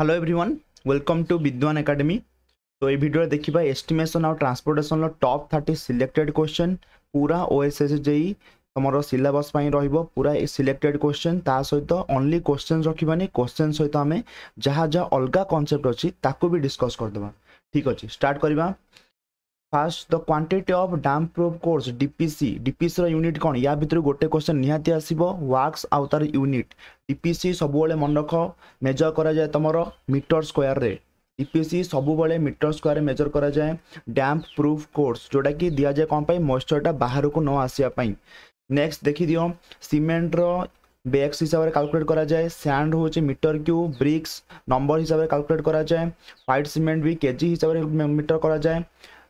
Hello everyone welcome to Bidwan academy তো এই ভিডিওরে দেখিবা এস্টিমেশন আর ট্রান্সপোর্টেশনর টপ থার্টি সিলেক্টেড কোশ্চেন পুরা ওএসএস জেই তোমার সিলেবস পাই রহব পুরা সিলেক্টেড কোশ্চেন তা সহিত অনলি কোশ্চেন রখিবানি কোশ্চেন সহিত আমি যা যা অলগা কনসেপ্ট অছি তাকু বি ডিসকস করদেবা ঠিক আছে স্টার্ট করিবা first the quantity of damp proof course DPC ଡିପିସିର ୟୁନିଟ୍ କ'ଣ ୟା ଭିତରୁ ଗୋଟେ କ୍ୱେଶ୍ଚନ୍ ନିହାତି ଆସିବ ୱାକ୍ସ ଆଉ ତାର ୟୁନିଟ୍ ଡିପିସି ସବୁବେଳେ ମନେ ରଖ ମେଜର କରାଯାଏ ତମର ମିଟର ସ୍କୋୟାରରେ ଡିପିସି ସବୁବେଳେ ମିଟର ସ୍କୋୟାରରେ ମେଜର କରାଯାଏ ଡ୍ୟାମ୍ ପ୍ରୁଫ୍ କୋର୍ସ ଯେଉଁଟାକି ଦିଆଯାଏ କ'ଣ ପାଇଁ ମଏଶ୍ଚରଟା ବାହାରକୁ ନ ଆସିବା ପାଇଁ ନେକ୍ସଟ ଦେଖିଦିଅ ସିମେଣ୍ଟର बेक्स हिसाब से कालकुलेट कराए सैंड हूँ मीटर क्यू ब्रिक्स नंबर हिसाब से कालकुलेट कराए व्हाइट सीमेंट भी केजी हिसाब से मीटर कराए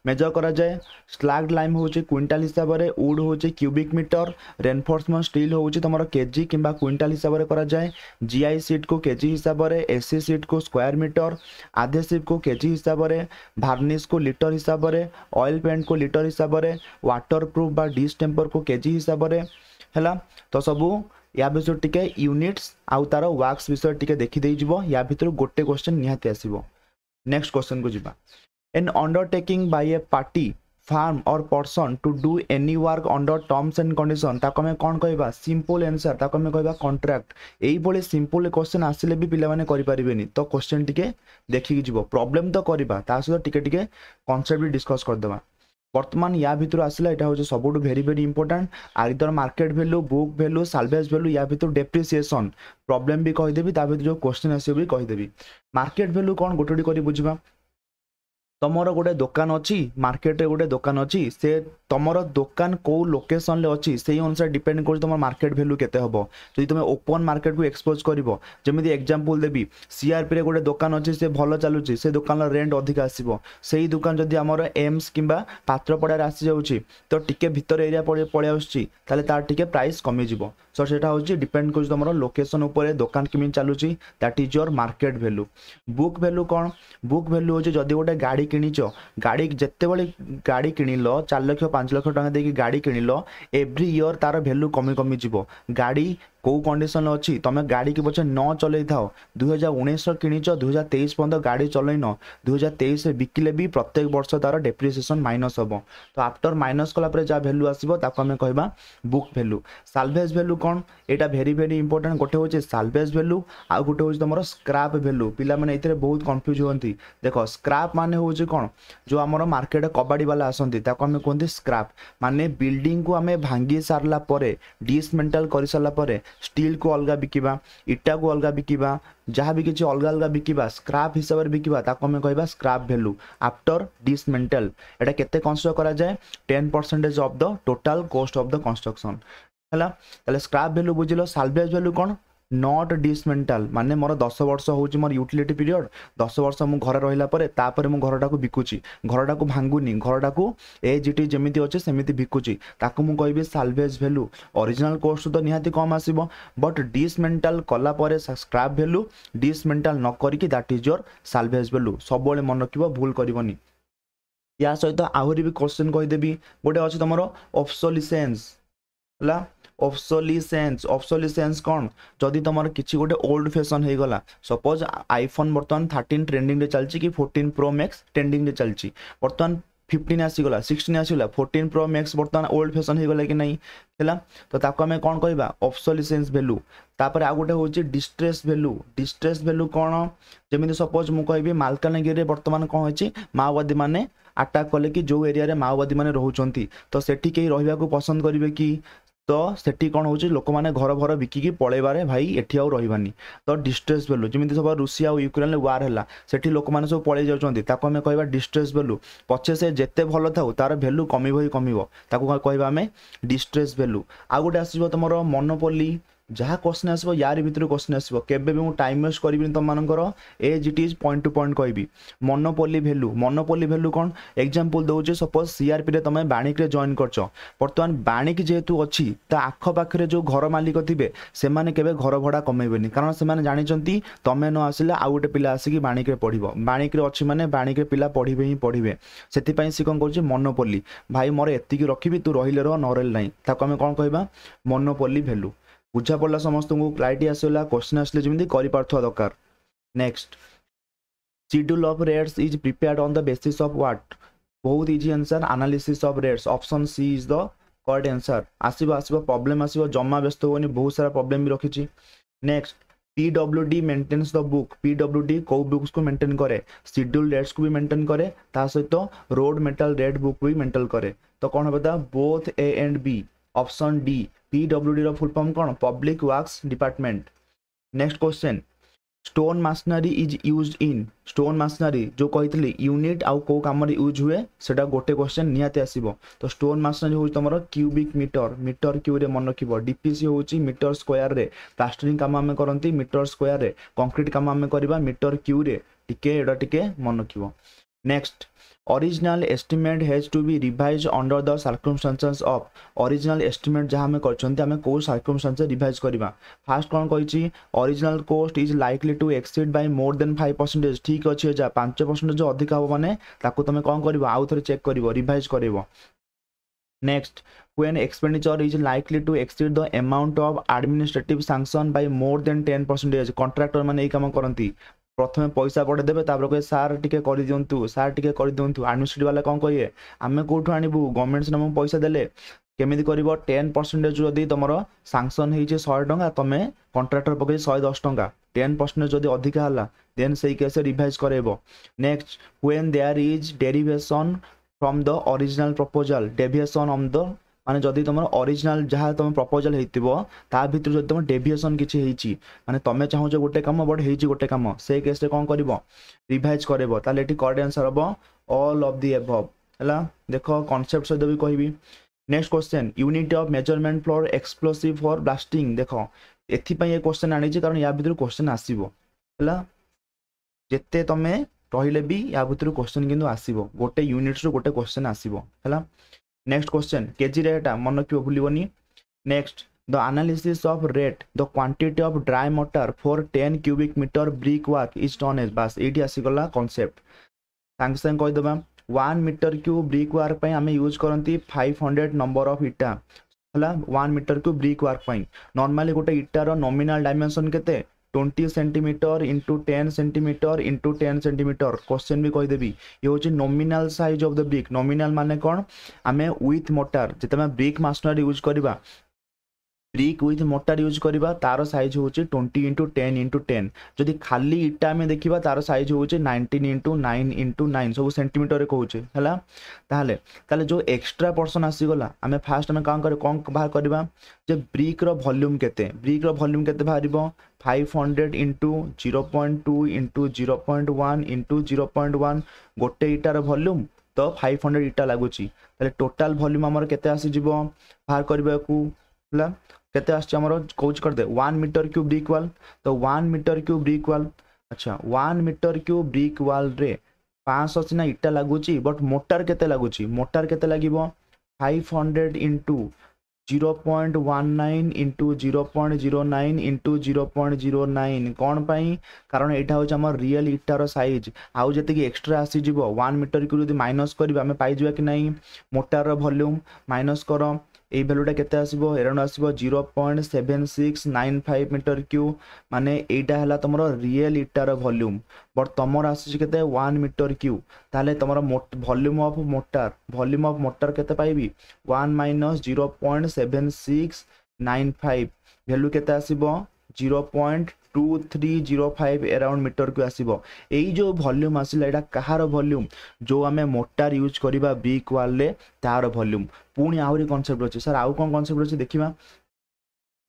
মেজর করা যায় স্লাগ লাইম হচ্ছে কুইন্টাল হিসাবে উড হচ্ছে ক্যুবিক মিটর রেনফোর্সমেন্ট স্টিল হচ্ছে তোমার কেজি কিংবা কুইন্টাল হিসাবে করা যায় জিআই সিট কু কেজি হিসাবে এসি সিট কু স্কোয়ার মিটর আধেসিভ কু কেজি হিসাবে ভার্নিশ কু লিটর হিসাবে অয়েল পেন্ট কু লিটর হিসাবে ওয়াটর প্রুফ বা ডিস টেম্পর কু কেজি হিসাবে ହେଲା ତ ସବୁ ୟା ବିଷୟରେ ଟିକେ ୟୁନିଟ୍ସ ଆଉ ତାର ୱାର୍କସ୍ ବିଷୟରେ ଟିକେ ଦେଖିଦେଇଯିବ ୟା ଭିତରୁ ଗୋଟେ କ୍ୱେଶ୍ଚନ୍ ନିହାତି ଆସିବ ନେକ୍ସଟ କ୍ୱେଶ୍ଚନ୍କୁ ଯିବା an undertaking by a party firm or person to do any work under terms and condition ତାକୁ ଆମେ କ'ଣ କହିବା simple answer ତାକୁ ଆମେ କହିବା contract ଏଇଭଳି simple question ଆସିଲେ ବି ପିଲାମାନେ କରିପାରିବେନି ତ question ଟିକେ ଦେଖିକି ଯିବ problem ତ କରିବା ତା ସହିତ ଟିକେ ଟିକେ concept ବି discuss କରିଦେବା বর্তমান ইয়া ভিতর আসলে এটা হচ্ছে সবুঠু very very important either market value book value salvage value yeah ভিতর ডেপ্রিসিয়েসন প্রোবলেম বি কহিদেবি তা ভিতরে যে কোশ্চেন আসবে বি কহিদেবি মার্কেট ভ্যালু কোণ গোটে গোটে করে বুঝবা ତମର ଗୋଟେ ଦୋକାନ ଅଛି ମାର୍କେଟରେ ଗୋଟେ ଦୋକାନ ଅଛି ସେ তোমার দোকান কেউ লোকেসনলে অছি সেই অনুসারে ডিপেন্ড করছে তোমার মার্কেট ভ্যালু কেতে হব যদি তুমি ওপন মার্কেট কু এক্সপোজ করব যেমি এক্সাম্পল দেবি সিআরপি রে গোটে দোকান অছে সে ভালো চালুছে সেই দোকানর রেন্ট অধিক ଆସିବ সেই দোকান যদি আমার এমস কিংবা পাত্রপড়ার আসি আসিযাଉଛି তো টিকে ভিতর এরিয়া পড়ে পড়ে আসছি তাহলে তার টিকে প্রাইস যাব সো সেটা হচ্ছে ডিপেন্ড করছে তোমার লোকেশন উপরে দোকান কেমি চালুছি that is your market value book value কোণ বুক ভ্যালু হচ্ছে যদি গোটে গাড়ি কিনিছ গাড়ি যেতবে গাড়ি কিনিল চার লক্ষ ପାଞ୍ଚ ଲକ୍ଷ ଟଙ୍କା ଦେଇକି ଗାଡ଼ି କିଣିଲ ଏଭ୍ରି ଇୟର୍ ତାର ଭ୍ୟାଲ୍ୟୁ କମି କମିଯିବ ଗାଡ଼ି কেউ কন্ডিশন অছি তুমি গাড়ি কি পছে ন চলাই থাও দুই হাজার উনিশ কিছ দুই হাজার তেইশ পর্যন্ত গাড়ি চলাইন দুই হাজার তেইশে বিকিলে বি প্রত্যেক বর্ষ তার ডেপ্রিসিয়েসন মাইনস হব তো আফটর মাইনস কলাপরে যা ভ্যালু আসবে তাকে আমি কহবা বুক ভ্যালু সালভেজ ভ্যালু কম এটা ভেরি ভেরি ইম্পর্টেন্ট গোটে হচ্ছে সালভেজ ভ্যালু আউ গোটে হচ্ছে তোমার স্ক্রাপ ভ্যালু পিলা মানে এতে দেখ স্ক্রাপ মানে হচ্ছে কম যে আমার মার্কেট কবাডি বা আসতে তাকে আমি ତାକୁ স্ক্রাপ মানে বিল্ডিং কু আমি ভাঙ্গি সারা পরে ପରେ করে সারা পরে ଷ୍ଟିଲ୍କୁ ଅଲଗା ବିକିବା ଇଟାକୁ ଅଲଗା ବିକିବା ଯାହା ବି କିଛି ଅଲଗା ଅଲଗା ବିକିବା ସ୍କ୍ରାପ୍ ହିସାବରେ ବିକିବା ତାକୁ ଆମେ କହିବା ସ୍କ୍ରାପ୍ ଭ୍ୟାଲୁ ଆଫ୍ଟର ଡିସମେଣ୍ଟାଲ ଏଇଟା କେତେ କନସିଡର କରାଯାଏ ten percentage of the total cost of the construction ହେଲା ତାହେଲେ ସ୍କ୍ରାପ୍ ଭ୍ୟାଲୁ ବୁଝିଲ ସାଲଭେଜ୍ ଭ୍ୟାଲୁ କ'ଣ নট ডিসমেন্টাল মানে ମୋର ଦଶ ବର୍ଷ ହେଉଛି ମୋର ୟୁଟିଲିଟି ପିରିୟଡ଼ ଦଶ ବର୍ଷ ମୁଁ ଘରେ ରହିଲା ପରେ ତାପରେ ମୁଁ ଘରଟାକୁ ବିକୁଛି ଘରଟାକୁ ଭାଙ୍ଗୁନି ଘରଟାକୁ ଏ ଜିଟି ଯେମିତି ଅଛି ସେମିତି ବିକୁଛି ତାକୁ ମୁଁ କହିବି ସାଲଭେଜ୍ ଭ୍ୟାଲୁ ଅରିଜିନାଲ୍ କୋର୍ସରୁ ତ ନିହାତି କମ୍ ଆସିବ ବଟ୍ ଡିସମେଣ୍ଟାଲ୍ କଲା ପରେ ସ୍କ୍ରାପ୍ ଭ୍ୟାଲୁ ଡିସମେଣ୍ଟାଲ୍ ନ କରିକି that is your salvage value ସବୁବେଳେ ମନେ ରଖିବ ଭୁଲ କରିବନି ୟା ସହିତ ଆହୁରି ବି କୋଶ୍ଚିନ୍ କହିଦେବି ଗୋଟେ ଅଛି ତୁମର ଅପ୍ସୋଲିସେନ୍ସ ହେଲା ଅବସୋଲିସେନ୍ସ ଅବସୋଲିସେନ୍ସ କ'ଣ ଯଦି ତୁମର କିଛି ଗୋଟେ ଓଲ୍ଡ ଫେସନ୍ ହେଇଗଲା ସପୋଜ୍ ଆଇଫୋନ୍ ବର୍ତ୍ତମାନ ଥାର୍ଟିନ୍ ଟ୍ରେଣ୍ଡିଂରେ ଚାଲିଛି କି ଫୋର୍ଟିନ୍ ପ୍ରୋ ମ୍ୟାକ୍ସ ଟ୍ରେଣ୍ଡିଂରେ ଚାଲିଛି ବର୍ତ୍ତମାନ ফিফটিন আসিগলা সিক্সটিন আসিগলা ফোর্টিন প্রো ম্যাক্স বর্তমান ওল্ড ফ্যাশন হয়েগলা কি নাই হল তো তাকে আমি কম কহবা অবসলিসেন্স ভ্যালু তাপরে আউ গোটে হচ্ছে ডিস্ট্রেস ভ্যালু ডিস্ট্রেস ভ্যালু কোণ যেমি সপোজ মু কহবি মালকানগিরি বর্তমান কম হয়েছে মাওবাদী মানে আটাক কলে কি যে এরিয়ার মাওবাদী মানে রহুচার তো সেটি কে রহবাকে পসন্দ করবে কি ତ ସେଠି କ'ଣ ହେଉଛି ଲୋକମାନେ ଘର ଘର ବିକିକି ପଳେଇବାରେ ଭାଇ ଏଠି ଆଉ ରହିବାନି ତ ଡିଷ୍ଟ୍ରେସ୍ ଭ୍ୟାଲୁ ଯେମିତି ସବୁ ରୁଷିଆ ଆଉ ୟୁକ୍ରେନ୍ରେ ୱାର୍ ହେଲା ସେଠି ଲୋକମାନେ ସବୁ ପଳେଇ ଯାଉଛନ୍ତି ତାକୁ ଆମେ କହିବା ଡିଷ୍ଟ୍ରେସ୍ ଭ୍ୟାଲୁ ପଛେ ସେ ଯେତେ ଭଲ ଥାଉ ତାର ଭ୍ୟାଲୁ କମିବ ହିଁ କମିବ ତାକୁ କହିବା ଆମେ ଡିଷ୍ଟ୍ରେସ୍ ଭ୍ୟାଲୁ ଆଉ ଗୋଟେ ଆସିବ ତୁମର ମନୋପୋଲି ଯାହା କ୍ୱେଶ୍ଚିନ୍ ଆସିବ ୟାରି ଭିତରୁ କ୍ୱେଶ୍ଚିନ୍ ଆସିବ କେବେ ବି ମୁଁ ଟାଇମ୍ ୱେଷ୍ଟ କରିବିନି ତୁମମାନଙ୍କର as it is point to point କହିବି ମନୋପୋଲି ଭ୍ୟାଲୁ ମନୋପୋଲି ଭ୍ୟାଲୁ କ'ଣ ଏକ୍ଜାମ୍ପଲ୍ ଦେଉଛି ସପୋଜ୍ ସିଆର୍ପିରେ ତୁମେ ବାଣିକରେ ଜଏନ୍ କରିଛ ବର୍ତ୍ତମାନ ବାଣିକ ଯେହେତୁ ଅଛି ତା ଆଖପାଖରେ ଯେଉଁ ଘର ମାଲିକ ଥିବେ ସେମାନେ କେବେ ଘର ଭଡ଼ା କମେଇବେନି କାରଣ ସେମାନେ ଜାଣିଛନ୍ତି ତୁମେ ନ ଆସିଲେ ଆଉ ଗୋଟେ ପିଲା ଆସିକି ବାଣିକରେ ପଢ଼ିବ ବାଣିକରେ ଅଛି ମାନେ ବାଣିକରେ ପିଲା ପଢ଼ିବେ ହିଁ ପଢ଼ିବେ ସେଥିପାଇଁ ସେ କ'ଣ କରୁଛି ମନୋପୋଲି ଭାଇ ମୋର ଏତିକି ରଖିବି ତୁ ରହିଲେ ରହ ନ ରହିଲେ ନାହିଁ ତାକୁ ଆମେ କ'ଣ କହିବା ମନୋପୋଲି ଭ୍ୟାଲୁ ବୁଝା ପଡ଼ିଲା ସମସ୍ତଙ୍କୁ କ୍ଲାରିଟି ଆସିଗଲା କ୍ୱେଶ୍ଚିନ୍ ଆସିଲେ ଯେମିତି କରିପାରୁଥିବା ଦରକାର next schedule of rates is prepared on the basis of what ବହୁତ easy answer analysis of rates option C is the correct answer ଆସିବ ଆସିବ ପ୍ରୋବ୍ଲେମ୍ ଆସିବ ଜମା ବ୍ୟସ୍ତ ହୁଏନି ବହୁତ ସାରା ପ୍ରୋବ୍ଲେମ୍ ବି ରଖିଛି next P W D maintenance the book P W D କେଉଁ ବୁକ୍ସକୁ ମେଣ୍ଟେନ୍ କରେ ସିଡ୍ୟୁଲ୍ ରେଟ୍ସକୁ ବି ମେଣ୍ଟେନ୍ କରେ ତା ସହିତ ରୋଡ଼ ମେଟାଲ୍ ରେଟ୍ ବୁକ୍ ବି ମେଣ୍ଟେନ୍ କରେ ତ କ'ଣ ହେବ ତା both A and B option D. PWD ର full form କ'ଣ? Public Works Department. Next question. Stone machinery is used in stone machinery जो କହିଥିଲି unit ଆଉ କୋଉ କାମରେ ୟୁଜ୍ ହୁଏ ସେଟା ଗୋଟେ क्वेश्चन ନିହାତି ଆସିବ ତ stone machinery ହେଉଛି ତମର cubic meter meter cube ରେ ମନେ ରଖିବ DPC ହେଉଛି meter square ରେ plastering କାମ ଆମେ କରନ୍ତି meter square ରେ concrete କାମ ଆମେ କରିବା meter cube ରେ ଟିକେ ଏଟା ଟିକେ ମନେ ରଖିବ next original estimate has to be revised under the circumstances of original estimate जहाँ हमें करछन्ते हमें को circumstances revise करिबा first cone कहिछि original cost is likely to exceed by more than 5% ठीक अछि जा 5% जो अधिक हो माने ताको तमे कोन करिवो आउ थरे चेक करिवो revise करिवो next when expenditure is likely to exceed the amount of administrative sanction by more than 10 percentage contractor মানে এই কাম করন্তি ପ୍ରଥମେ ପଇସା ପଠେଇ ଦେବେ ତାପରେ କହିବେ ସାର୍ ଟିକେ କରିଦିଅନ୍ତୁ ସାର୍ ଟିକେ କରିଦିଅନ୍ତୁ ଆଡ଼ମିନିଷ୍ଟ୍ରେଟିଭ୍ ବାଲା କ'ଣ କହିବେ ଆମେ କେଉଁଠୁ ଆଣିବୁ ଗଭର୍ଣ୍ଣମେଣ୍ଟ ସିନା ଆମକୁ ପଇସା ଦେଲେ କେମିତି କରିବ ଟେନ୍ ପରସେଣ୍ଟେଜ୍ ଯଦି ତୁମର ସାଙ୍କସନ୍ ହେଇଛି ଶହେ ଟଙ୍କା ତୁମେ କଣ୍ଟ୍ରାକ୍ଟର ପକେଇଛି ଶହେ ଦଶ ଟଙ୍କା ଟେନ୍ ପରସେଣ୍ଟେଜ୍ ଯଦି ଅଧିକା ହେଲା ଦେନ୍ ସେଇ କେସ୍ରେ ରିଭାଇଜ୍ କରାଇବ next when there is derivation from the original proposal deviation on the ମାନେ ଯଦି ତୁମର ଅରିଜିନାଲ ଯାହା ତୁମ ପ୍ରପୋଜାଲ ହେଇଥିବ ତା ଭିତରୁ ଯଦି ତୁମ ଡେଭିଏସନ୍ କିଛି ହେଇଛି ମାନେ ତୁମେ ଚାହୁଁଛ ଗୋଟେ କାମ ବଟ୍ ହେଇଛି ଗୋଟେ କାମ ସେ କେସ୍ରେ କ'ଣ କରିବ ରିଭାଇଜ୍ କରାଇବ ତାହେଲେ ଏଠି କରେକ୍ଟ ଆନ୍ସର୍ ହେବ ଅଲ୍ ଅଫ୍ ଦି ଏଭବ୍ ହେଲା ଦେଖ କନସେପ୍ଟ ସହିତ ବି କହିବି next question unit of measurement for explosive for blasting ଦେଖ ଏଥିପାଇଁ ଏ କ୍ୱେଶ୍ଚେନ୍ ଆଣିଛି କାରଣ ୟା ଭିତରୁ କ୍ୱେଶ୍ଚେନ୍ ଆସିବ ହେଲା ଯେତେ ତମେ ରହିଲେ ବି ୟା ଭିତରୁ କ୍ୱେଶ୍ଚେନ୍ କିନ୍ତୁ ଆସିବ ଗୋଟେ ୟୁନିଟ୍ସରୁ ଗୋଟେ କ୍ୱେଶ୍ଚେନ୍ ଆସିବ ହେଲା नेक्स्ट क्वेश्चन के केजी रेट मन रखियो भूलबनी next the analysis of rate the quantity of dry mortar for ten cubic metre brick work is done as बस एटी आसी गला कांसेप्ट संग संग कहि मीटर क्यूब ब्रिक वर्क आम यूज करती फाइव हंड्रेड नंबर अफ इटा हला 1 metre cube brick work normally गोटे इटार नोमिनाल डायमेंशन के twenty centimetre into ten centimetre into ten centimetre question भी कहीदेवि ये हूँ नोमिनाल सैज अफ द ब्रिक नोमिनाल मान कौन आम विथ मोटार जिते आम ब्रिक मसनारी यूज करवा ব্রিক উইথ মোটার ইউজ করা তার সাইজ হচ্ছে twenty into ten into ten যদি খালি ইটা আমি দেখা তার সাইজ হচ্ছে nineteen into nine into nine সব সেটিমিটরে কৌছে হ্যাঁ তাহলে তাহলে যে এক্সট্রা পর্সন আসিগলা আমি ফার্স্ট আমি কম করে কম বাহার করা যে ব্রিক্র ভଲ୍ୟୁମ୍ কেতে ব্রিক্র ভଲ୍ୟୁମ୍ কেতে বাহারিব five hundred into zero point two into zero point one into zero point one গোটে ইটার ভଲ୍ୟୁମ୍ তো ফাইভ হন্ড্রেড ইটা লাগুচি তাহলে টোটাল ভଲ୍ୟୁମ୍ আমার কেতে আসিযোগ বাহার করা ହେଲା କେତେ ଆସୁଛି ଆମର କହୁଛି କରିଦେ ୱାନ୍ ମିଟର କ୍ୟୁବ୍ ଇକ୍ୱାଲ୍ ତ ୱାନ୍ ମିଟର କ୍ୟୁବ୍ ଇକ୍ୱାଲ୍ ଆଚ୍ଛା ୱାନ୍ ମିଟର କ୍ୟୁବ୍ ଇକ୍ୱାଲ୍ରେ ପାଞ୍ଚଶହ ସିନା ଇଟା ଲାଗୁଛି ବଟ୍ ମୋଟାର କେତେ ଲାଗୁଛି ମୋଟାର କେତେ ଲାଗିବ five hundred into zero point one nine into zero point zero nine into zero point zero nine କ'ଣ ପାଇଁ କାରଣ ଏଇଟା ହେଉଛି ଆମର ରିଅଲ୍ ଇଟାର ସାଇଜ୍ ଆଉ ଯେତିକି ଏକ୍ସଟ୍ରା ଆସିଯିବ ୱାନ୍ ମିଟରକୁ ଯଦି ମାଇନସ୍ କରିବା ଆମେ ପାଇଯିବା କି ନାହିଁ ମୋଟାର ଭଲ୍ୟୁମ୍ ମାଇନସ୍ କର এই ভ্যালুটা কেতে আসব এরণ আসব zero point seven six nine five metre cube মানে এইটা হল তোমার রিয়েল ইটার ভଲ୍ୟୁମ୍ বট তোমার আসুচি কেতে ওয়ান মিটর ক্যু তাহলে তোমার ভଲ୍ୟୁମ୍ অফ মোটার ভଲ୍ୟୁମ୍ অফ মোটার কেতে পাইবি one minus zero point seven six nine five value কেতে আসব zero point two three zero five around ମିଟରକୁ ଆସିବ ଏଇ ଯେଉଁ ଭଲ୍ୟୁମ୍ ଆସିଲା ଏଇଟା କାହାର ଭଲ୍ୟୁମ୍ ଯେଉଁ ଆମେ ମୋଟାର ୟୁଜ୍ କରିବା ବିକ୍ ୱାଲ୍ରେ ତାହାର ଭଲ୍ୟୁମ୍ ପୁଣି ଆହୁରି କନସେପ୍ଟ ଅଛି ସାର୍ ଆଉ କ'ଣ କନସେପ୍ଟ ଅଛି ଦେଖିବା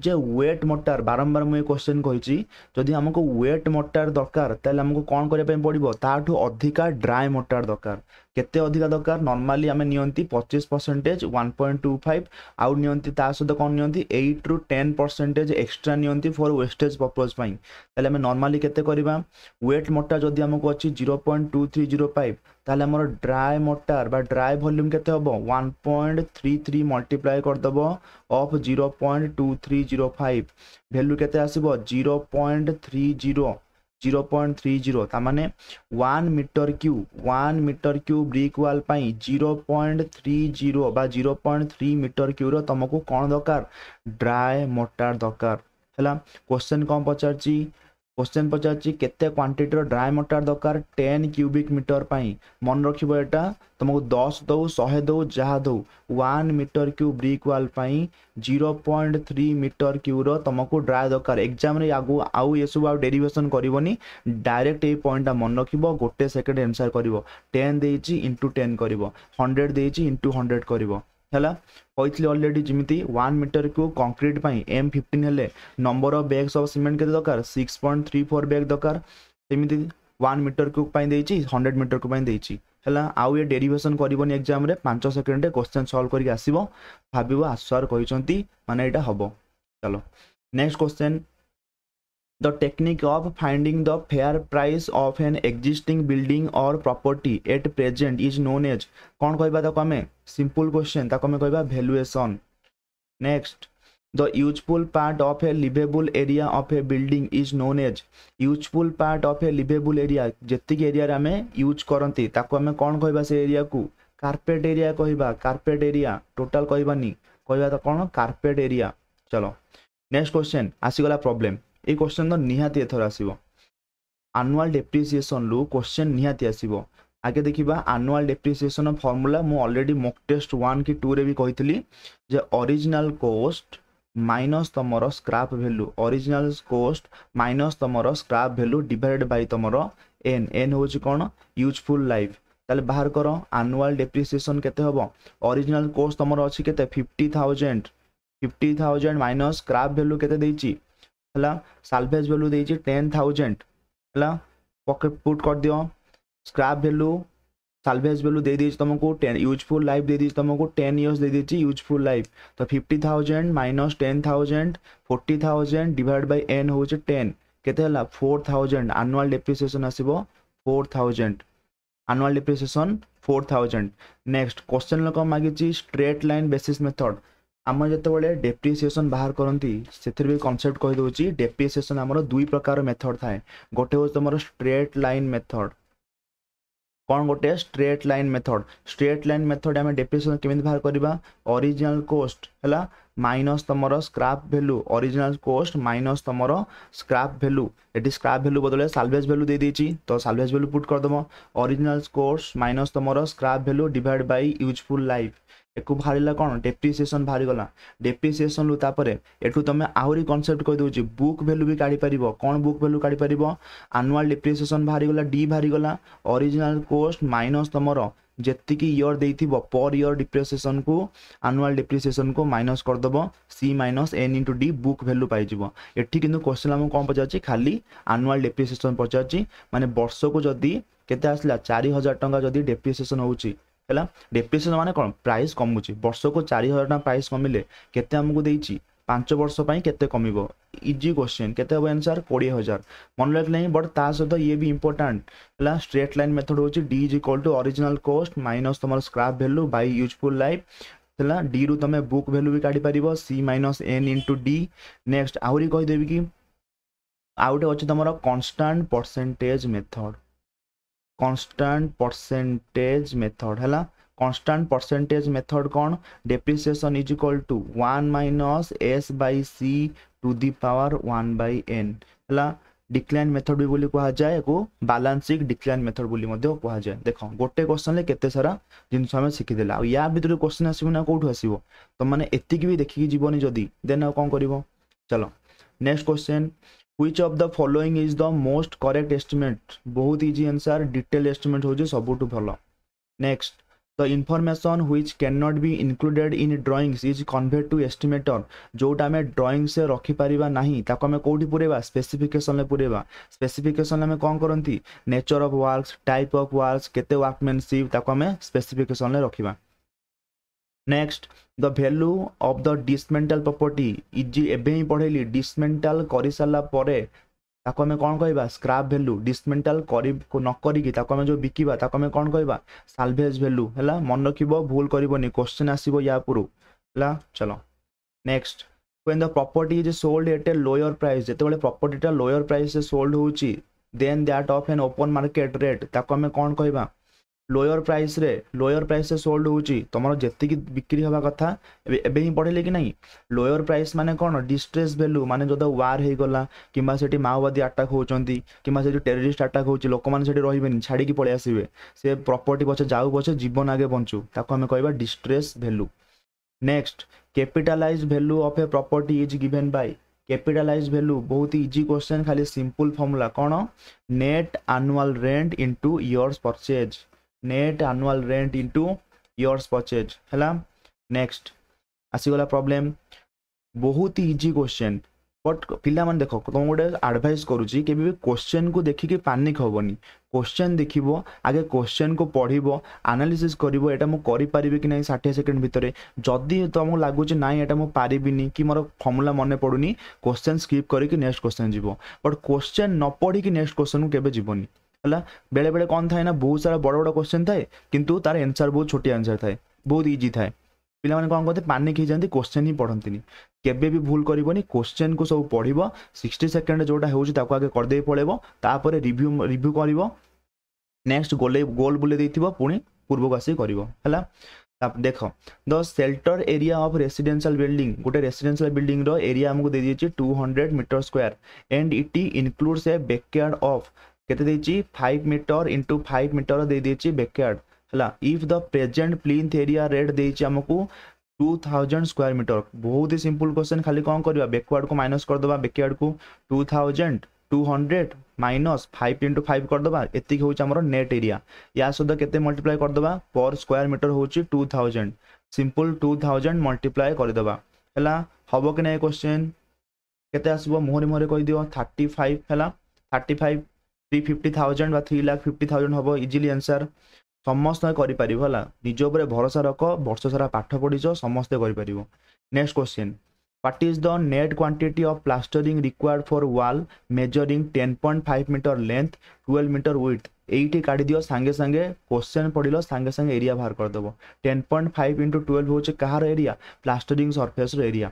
যে ୱେଟ୍ ମର୍ଟାର ବାରମ୍ବାର ମୁଁ ଏ କ୍ୱେଶ୍ଚିନ୍ କହିଛି ଯଦି ଆମକୁ ୱେଟ୍ ମର୍ଟାର ଦରକାର ତାହେଲେ ଆମକୁ କ'ଣ କରିବା ପାଇଁ ପଡ଼ିବ ତାଠୁ ଅଧିକା ଡ୍ରାଏ ମର୍ଟାର ଦରକାର କେତେ ଅଧିକା ଦରକାର ନର୍ମାଲି ଆମେ ନିଅନ୍ତି ପଚିଶ percentage one point two five ଆଉ ନିଅନ୍ତି ତା ସହିତ କ'ଣ ନିଅନ୍ତି ଏଇଟ୍ରୁ ଟେନ୍ ପରସେଣ୍ଟେଜ୍ ଏକ୍ସଟ୍ରା ନିଅନ୍ତି ଫର୍ ୱେଷ୍ଟେଜ୍ ପର୍ପଜ୍ ପାଇଁ ତାହେଲେ ଆମେ ନର୍ମାଲି କେତେ କରିବା ୱେଟ୍ ମର୍ଟାର ଯଦି ଆମକୁ ଅଛି zero point two three zero five তাহলে আমার ড্রাই মোটার বা ড্রাই ভଲ୍ୟୁମ୍ କେତେ ହେବ one point three three multiply କରିଦେବ of zero point two three zero five value କେତେ ଆସିବ zero point three zero zero point three zero ତା'ମାନେ one metre cube one metre cube brick wall ପାଇଁ zero point three zero ବା zero point three metre କ୍ୟୁର ତୁମକୁ କ'ଣ ଦରକାର dry ମୋଟାର ଦରକାର ହେଲା କ୍ୱେଶ୍ଚନ୍ କ'ଣ ପଚାରିଛି কোশ্চেন পচারছি কেতে কোয়ান্টিটির ড্রাଏ ମଟର দরকার টেন ক্যুবিক মিটর পাই মনে রাখব এটা তোমাকে দশ দৌ শহে দৌ যা দৌ one metre cube brick wall পাই জিরো পয়েন্ট থ্রি মিটর কিউর তোমাকে ড্রাଏ দরকার এক্সামে আগু আউ এসব আউ ডেরিভেসন করবনি ডাইরেক্ট এই পয়েন্টটা মনে রাখব গোটে সেকেন্ড আনসার করব টেন দিয়েছি ইন্টু টেন করব হন্ড্রেড দিয়েছি ইন্টু হন্ড্রেড করব هلا কইছিল অলরেডি জিমিতি 1 মিটার কো কংক্রিট পাই এম15 হেলে number of bags of cement কে দরকার 6.34 ব্যাগ দরকার সেমিডি 1 মিটার কো পাই দেইচি 100 মিটার কো পাই দেইচি هلا আউ এ ডেরিভেশন করিবনি एग्जाम रे 5 সেকেন্ডে কোশ্চেন সলভ করি আসিব ভাবিবা আশ্বার কইচন্তি মানে এটা হবো চলো next question the technique of finding the fair price of an existing building or property at present is known as कौन कहबा आम हमें सिंपल क्वेश्चन ताको हमें कहबा next the useful part of a livable area of a building is known as useful part of a livable area जेतिक area रे use करती ताको कौन कहबा से एरिया को कारपेट एरिया कहबा कार्पेट एरिया टोटाल कहानी कहबा तो कौन कार्पेट एरिया चलो नेक्स्ट क्वेश्चन आसीगला प्रोब्लेम এই କୋଶ୍ଚେନ୍ର ନିହାତି ଏଥର ଆସିବ ଆନୁଆଲ୍ ଡେପ୍ରିସିଏସନ୍ରୁ କୋଶ୍ଚେନ୍ ନିହାତି ଆସିବ ଆଗେ ଦେଖିବା ଆନୁଆଲ୍ ଡେପ୍ରିସିଏସନ୍ର ଫର୍ମୁଲା ମୁଁ ଅଲରେଡ଼ି ମୋକ୍ ଟେଷ୍ଟ ୱାନ୍ କି ଟୁରେ ବି କହିଥିଲି ଯେ ଅରିଜିନାଲ୍ କୋଷ୍ଟ ମାଇନସ୍ ତୁମର scrap value original cost minus ତୁମର ସ୍କ୍ରାପ୍ ଭ୍ୟାଲୁ ଡିଭାଇଡ୍ ବାଇ ତୁମର ଏନ୍ ଏନ୍ ହେଉଛି କ'ଣ ୟୁଜଫୁଲ୍ ଲାଇଫ୍ ତାହେଲେ ବାହାର କର ଆନୁଆଲ୍ ଡେପ୍ରିସିଏସନ୍ କେତେ ହେବ ଅରିଜିନାଲ୍ କୋଷ୍ଟ ତୁମର ଅଛି କେତେ fifty thousand fifty thousand minus scrap value କେତେ ଦେଇଛି हला सालभेज भैल्यू देखिए टेन थाउजेंड है पकेट पुट कर दियो स्क्रैप भैल्यू सालभेज भैल्यू दे दीजिए तुमको टेन यूजफुल लाइफ दे दीजिए तुमको टेन इयर्स दे दीजिए यूजफुल लाइफ तो fifty thousand minus ten thousand forty thousand divide by N हो टेन के फोर थाउजेंड आनुआल डेप्रिसीएसन आसो four thousand annual depreciation four thousand next question लोक मागिच स्ट्रेट लाइन बेसीस मेथड आम जो डेप्रिसीएसन बाहर करती से भी कनसेप्ट कहीदे डेप्रिसीएसन आमर दुई प्रकार मेथड थाए गोटे हूँ तुम स्ट्रेट लाइन मेथड कौन गोटे straight line method straight line method आम डेप्रिसीएसन केमी बाहर करवा ओरिजिनल कोस्ट है माइनस तुम scrap value original cost minus तुम स्क्राप भैल्यू ये स्क्राप भैल्यू बदल सालभेज भैल्यू दे देती तो सालभेज भैल्यू पुट करदेव ओरिजिनल कोस्ट माइनस तुम scrap value divide by useful life একু ବାହାରିଲା କ'ଣ ଡେପ୍ରିସିଏସନ୍ ବାହାରିଗଲା ଡେପ୍ରିସିଏସନ୍ରୁ ତାପରେ ଏଠୁ ତୁମେ ଆହୁରି କନସେପ୍ଟ କହିଦେଉଛି ବୁକ୍ ଭ୍ୟାଲୁ ବି କାଢ଼ିପାରିବ କ'ଣ ବୁକ୍ ଭ୍ୟାଲୁ କାଢ଼ିପାରିବ ଆନୁଆଲ୍ ଡିପ୍ରିସିଏସନ୍ ବାହାରିଗଲା ଡି ବାହାରିଗଲା ଅରିଜିନାଲ୍ କୋଷ୍ଟ ମାଇନସ୍ ତୁମର ଯେତିକି ଇୟର୍ ଦେଇଥିବ ପର୍ ଇୟର୍ ଡିପ୍ରେସିଏସନ୍କୁ ଆନୁଆଲ୍ ଡିପ୍ରିସିଏସନ୍କୁ ମାଇନସ୍ କରିଦେବ C minus N into D book value ପାଇଯିବ ଏଠି କିନ୍ତୁ କ୍ୱେଶ୍ଚନ୍ ଆମକୁ କ'ଣ ପଚାରୁଛି ଖାଲି ଆନୁଆଲ୍ ଡିପ୍ରିସିଏସନ୍ ପଚାରୁଛି ମାନେ ବର୍ଷକୁ ଯଦି କେତେ ଆସିଲା ଚାରି ହଜାର ଟଙ୍କା ଯଦି ଡେପ୍ରିସିଏସନ୍ ହେଉଛି ହେଲା ଡେପ୍ରିସିଏସନ୍ ମାନେ କ'ଣ ପ୍ରାଇସ୍ କମୁଛି ବର୍ଷକୁ ଚାରି ହଜାର ଟଙ୍କା ପ୍ରାଇସ୍ କମିଲେ କେତେ ଆମକୁ ଦେଇଛି ପାଞ୍ଚ ବର୍ଷ ପାଇଁ କେତେ କମିବ ଇଜି କ୍ୱେଶ୍ଚିନ୍ କେତେ ହେବ ଆନ୍ସର୍ କୋଡ଼ିଏ ହଜାର ମନେ ରଖିଲେ ହିଁ ବଟ୍ ତା ସହିତ ଇଏ ବି ଇମ୍ପୋର୍ଟାଣ୍ଟ ହେଲା ଷ୍ଟ୍ରେଟ୍ ଲାଇନ୍ ମେଥଡ଼ ହେଉଛି D is equal to original cost minus ତୁମର scrap value by useful life ହେଲା ଡିରୁ ତୁମେ ବୁକ୍ ଭ୍ୟାଲ୍ୟୁ ବି କାଢ଼ିପାରିବ C minus N into D next ଆହୁରି କହିଦେବି କି ଆଉ ଗୋଟେ ଅଛି ତୁମର constant percentage method constant percentage method है कन्स्टाट परसेंटेज मेथड कौन depreciation is equal to one minus S by C to the power one by N है डिक्लाइन मेथड भी बोली कहुए या बालांसिंग डिक्लाइन मेथड बोली कहुए देख गोटे क्वेश्चन के सारा जिनस आम शिखीदे या भितर क्वेश्चन आसना कौटू आसो तो भी देखिकी जीवन जदि देन आउ कौन कर चलो next question which of the following is the most correct estimate bahut easy answer detailed estimate hoje sabutu bhalo next the information which cannot be included in drawings is conveyed to estimator जोटा आम drawing से रखिपर ना ताको आम कौटी पूरेवा स्पेसीफिकेसन पूरेवा स्पेसीफिकेसन आम कौन करती nature of works type of works केते वार्कमैनसीप ताको आम स्पेसीफिकेसन रखा next the value of the dismantle property इजी एवं ही पढ़ेली डिसमेंटाल कर सारापर ताको आम कौन कह स्क्राप भैल्यू डिसमेंटाल न करी जो बिकवा आम कौन कह सालभेज भैल्यू है मन रख भूल करनी क्वेश्चन आसो या पूर्व है चलो next when the property is sold at a lower price ଯେତେବେଳେ property ଟା lower price ରେ sold ହଉଛି then that of an open market rate ତାକୁ ଆମେ କଣ କହିବା ଲୋୟର୍ ପ୍ରାଇସ୍ରେ ଲୋୟର୍ ପ୍ରାଇସ୍ରେ ସୋଲ୍ଡ ହେଉଛି ତୁମର ଯେତିକି ବିକ୍ରି ହେବା କଥା ଏବେ ଏବେ ହିଁ ପଢ଼େଇଲେ କି ନାହିଁ ଲୋୟର୍ ପ୍ରାଇସ୍ ମାନେ କ'ଣ ଡିଷ୍ଟ୍ରେସ୍ ଭ୍ୟାଲ୍ୟୁ ମାନେ ଯଦି ୱାର୍ ହେଇଗଲା କିମ୍ବା ସେଠି ମାଓବାଦୀ ଆଟାକ୍ ହେଉଛନ୍ତି କିମ୍ବା ସେଠି ଟେରରିଷ୍ଟ ଆଟାକ୍ ହେଉଛି ଲୋକମାନେ ସେଠି ରହିବେନି ଛାଡ଼ିକି ପଳେଇ ଆସିବେ ସେ ପ୍ରପର୍ଟି ପଛେ ଯାଉ ପଛେ ଜୀବନ ଆଗେ ବଞ୍ଚୁ ତାକୁ ଆମେ କହିବା distress value next capitalise value of a property is given by capitalise value বহুত ইজি কোশ্চেন খালি সিম্পল ফর্মুলা কোণ net annual rent into years purchase net annual rent into yours purchase hela next ଆସିଗଲା problem ବହୁତ easy question but ପିଲାମାନେ ଦେଖ ତୁମକୁ ଗୋଟେ advice କରୁଛି କେବେ ବି କ୍ୱେଶ୍ଚନ୍କୁ ଦେଖିକି ପାନିକ୍ ହେବନି କ୍ୱେଶ୍ଚନ୍ ଦେଖିବ ଆଗେ କ୍ୱେଶ୍ଚନ୍କୁ ପଢ଼ିବ ଆନାଲିସିସ୍ କରିବ ଏଇଟା ମୁଁ କରିପାରିବି କି ନାହିଁ ଷାଠିଏ ସେକେଣ୍ଡ ଭିତରେ ଯଦି ତୁମକୁ ଲାଗୁଛି ନାହିଁ ଏଇଟା ମୁଁ ପାରିବିନି କି ମୋର ଫର୍ମୁଲା ମନେ ପଡ଼ୁନି କ୍ୱେଶ୍ଚନ୍ ସ୍କିପ୍ କରିକି ନେକ୍ସଟ କ୍ୱେଶ୍ଚନ୍ ଯିବ ବଟ୍ କ୍ୱେଶ୍ଚନ୍ ନ ପଢ଼ିକି ନେକ୍ସଟ କ୍ୱେଶ୍ଚନ୍କୁ କେବେ ଯିବନି है बेले बेले कौन थाए ना बहुत सारा बड़ बड़ क्वेश्चन थाए कि तार आंसर बहुत छोटी आनसर थाए बहुत इजी थाए पे कौन कहते पानिक क्वेश्चन ही पढ़ती केवे भी भूल कर क्वेश्चन को सब पढ़व सिक्सटी सेकेंड जो होगा आगे करदे पड़े तापर रिव्यू रिव्यू कर नेक्स्ट गोले गोल बुले दे पुणी पूर्वक आस कर देख the shelter area of residential building गोटे रेसीडेल बिल्डिंग एरिया आमको दे दीजिए two hundred metre square and it includes a backyard of କେତେ ଦେଇଛି five metre into five metre ଦେଇଦେଇଛି ବ୍ୟାକୟାର୍ଡ଼ ହେଲା if the present plinth area rate ଦେଇଛି ଆମକୁ ଟୁ ଥାଉଜେଣ୍ଡ ସ୍କୋୟାର ମିଟର ବହୁତ ହି ସିମ୍ପଲ୍ କ୍ୱେଶ୍ଚନ୍ ଖାଲି କ'ଣ କରିବା ବ୍ୟାକୱାର୍ଡ଼କୁ ମାଇନସ୍ କରିଦେବା ବ୍ୟାକୱାର୍ଡ଼କୁ two thousand two hundred minus five into five କରିଦେବା ଏତିକି ହେଉଛି ଆମର ନେଟ୍ ଏରିଆ ୟା ସହିତ କେତେ ମଲ୍ଟିପ୍ଲାଏ କରିଦେବା ପର୍ ସ୍କୋୟାର ମିଟର ହେଉଛି two thousand simple two thousand multiply କରିଦେବା ହେଲା ହେବ କି ନାହିଁ କ୍ୱେଶ୍ଚିନ୍ କେତେ ଆସିବ ମୁହଁରେ ମୁହଁରେ କହିଦିଅ ଥାର୍ଟି ଫାଇଭ୍ ହେଲା thirty five three fifty thousand বা থ্রি লাখ ফিফটি থাউজেন্ড হব ଇଜିଲି ଆନ୍ସର୍ ସମସ୍ତେ କରିପାରିବ ହେଲା ନିଜ ଉପରେ ଭରସା ରଖ ବର୍ଷ ସାରା ପାଠ ପଢ଼ିଛ ସମସ୍ତେ କରିପାରିବ next question what is the net quantity of plastering required for wall measuring ten point five metre length twelve metre with এইটি কাটি দিও সাঙ্গে সাঙ্গে কোশ্চেন পড়িল সাঙ্গে সাঙ্গে এরিয়া বাহার করেদেব ten point five into twelve হচ্ছে কাহার এরিয়া প্লাস্টরিং সরফেসর এরিয়া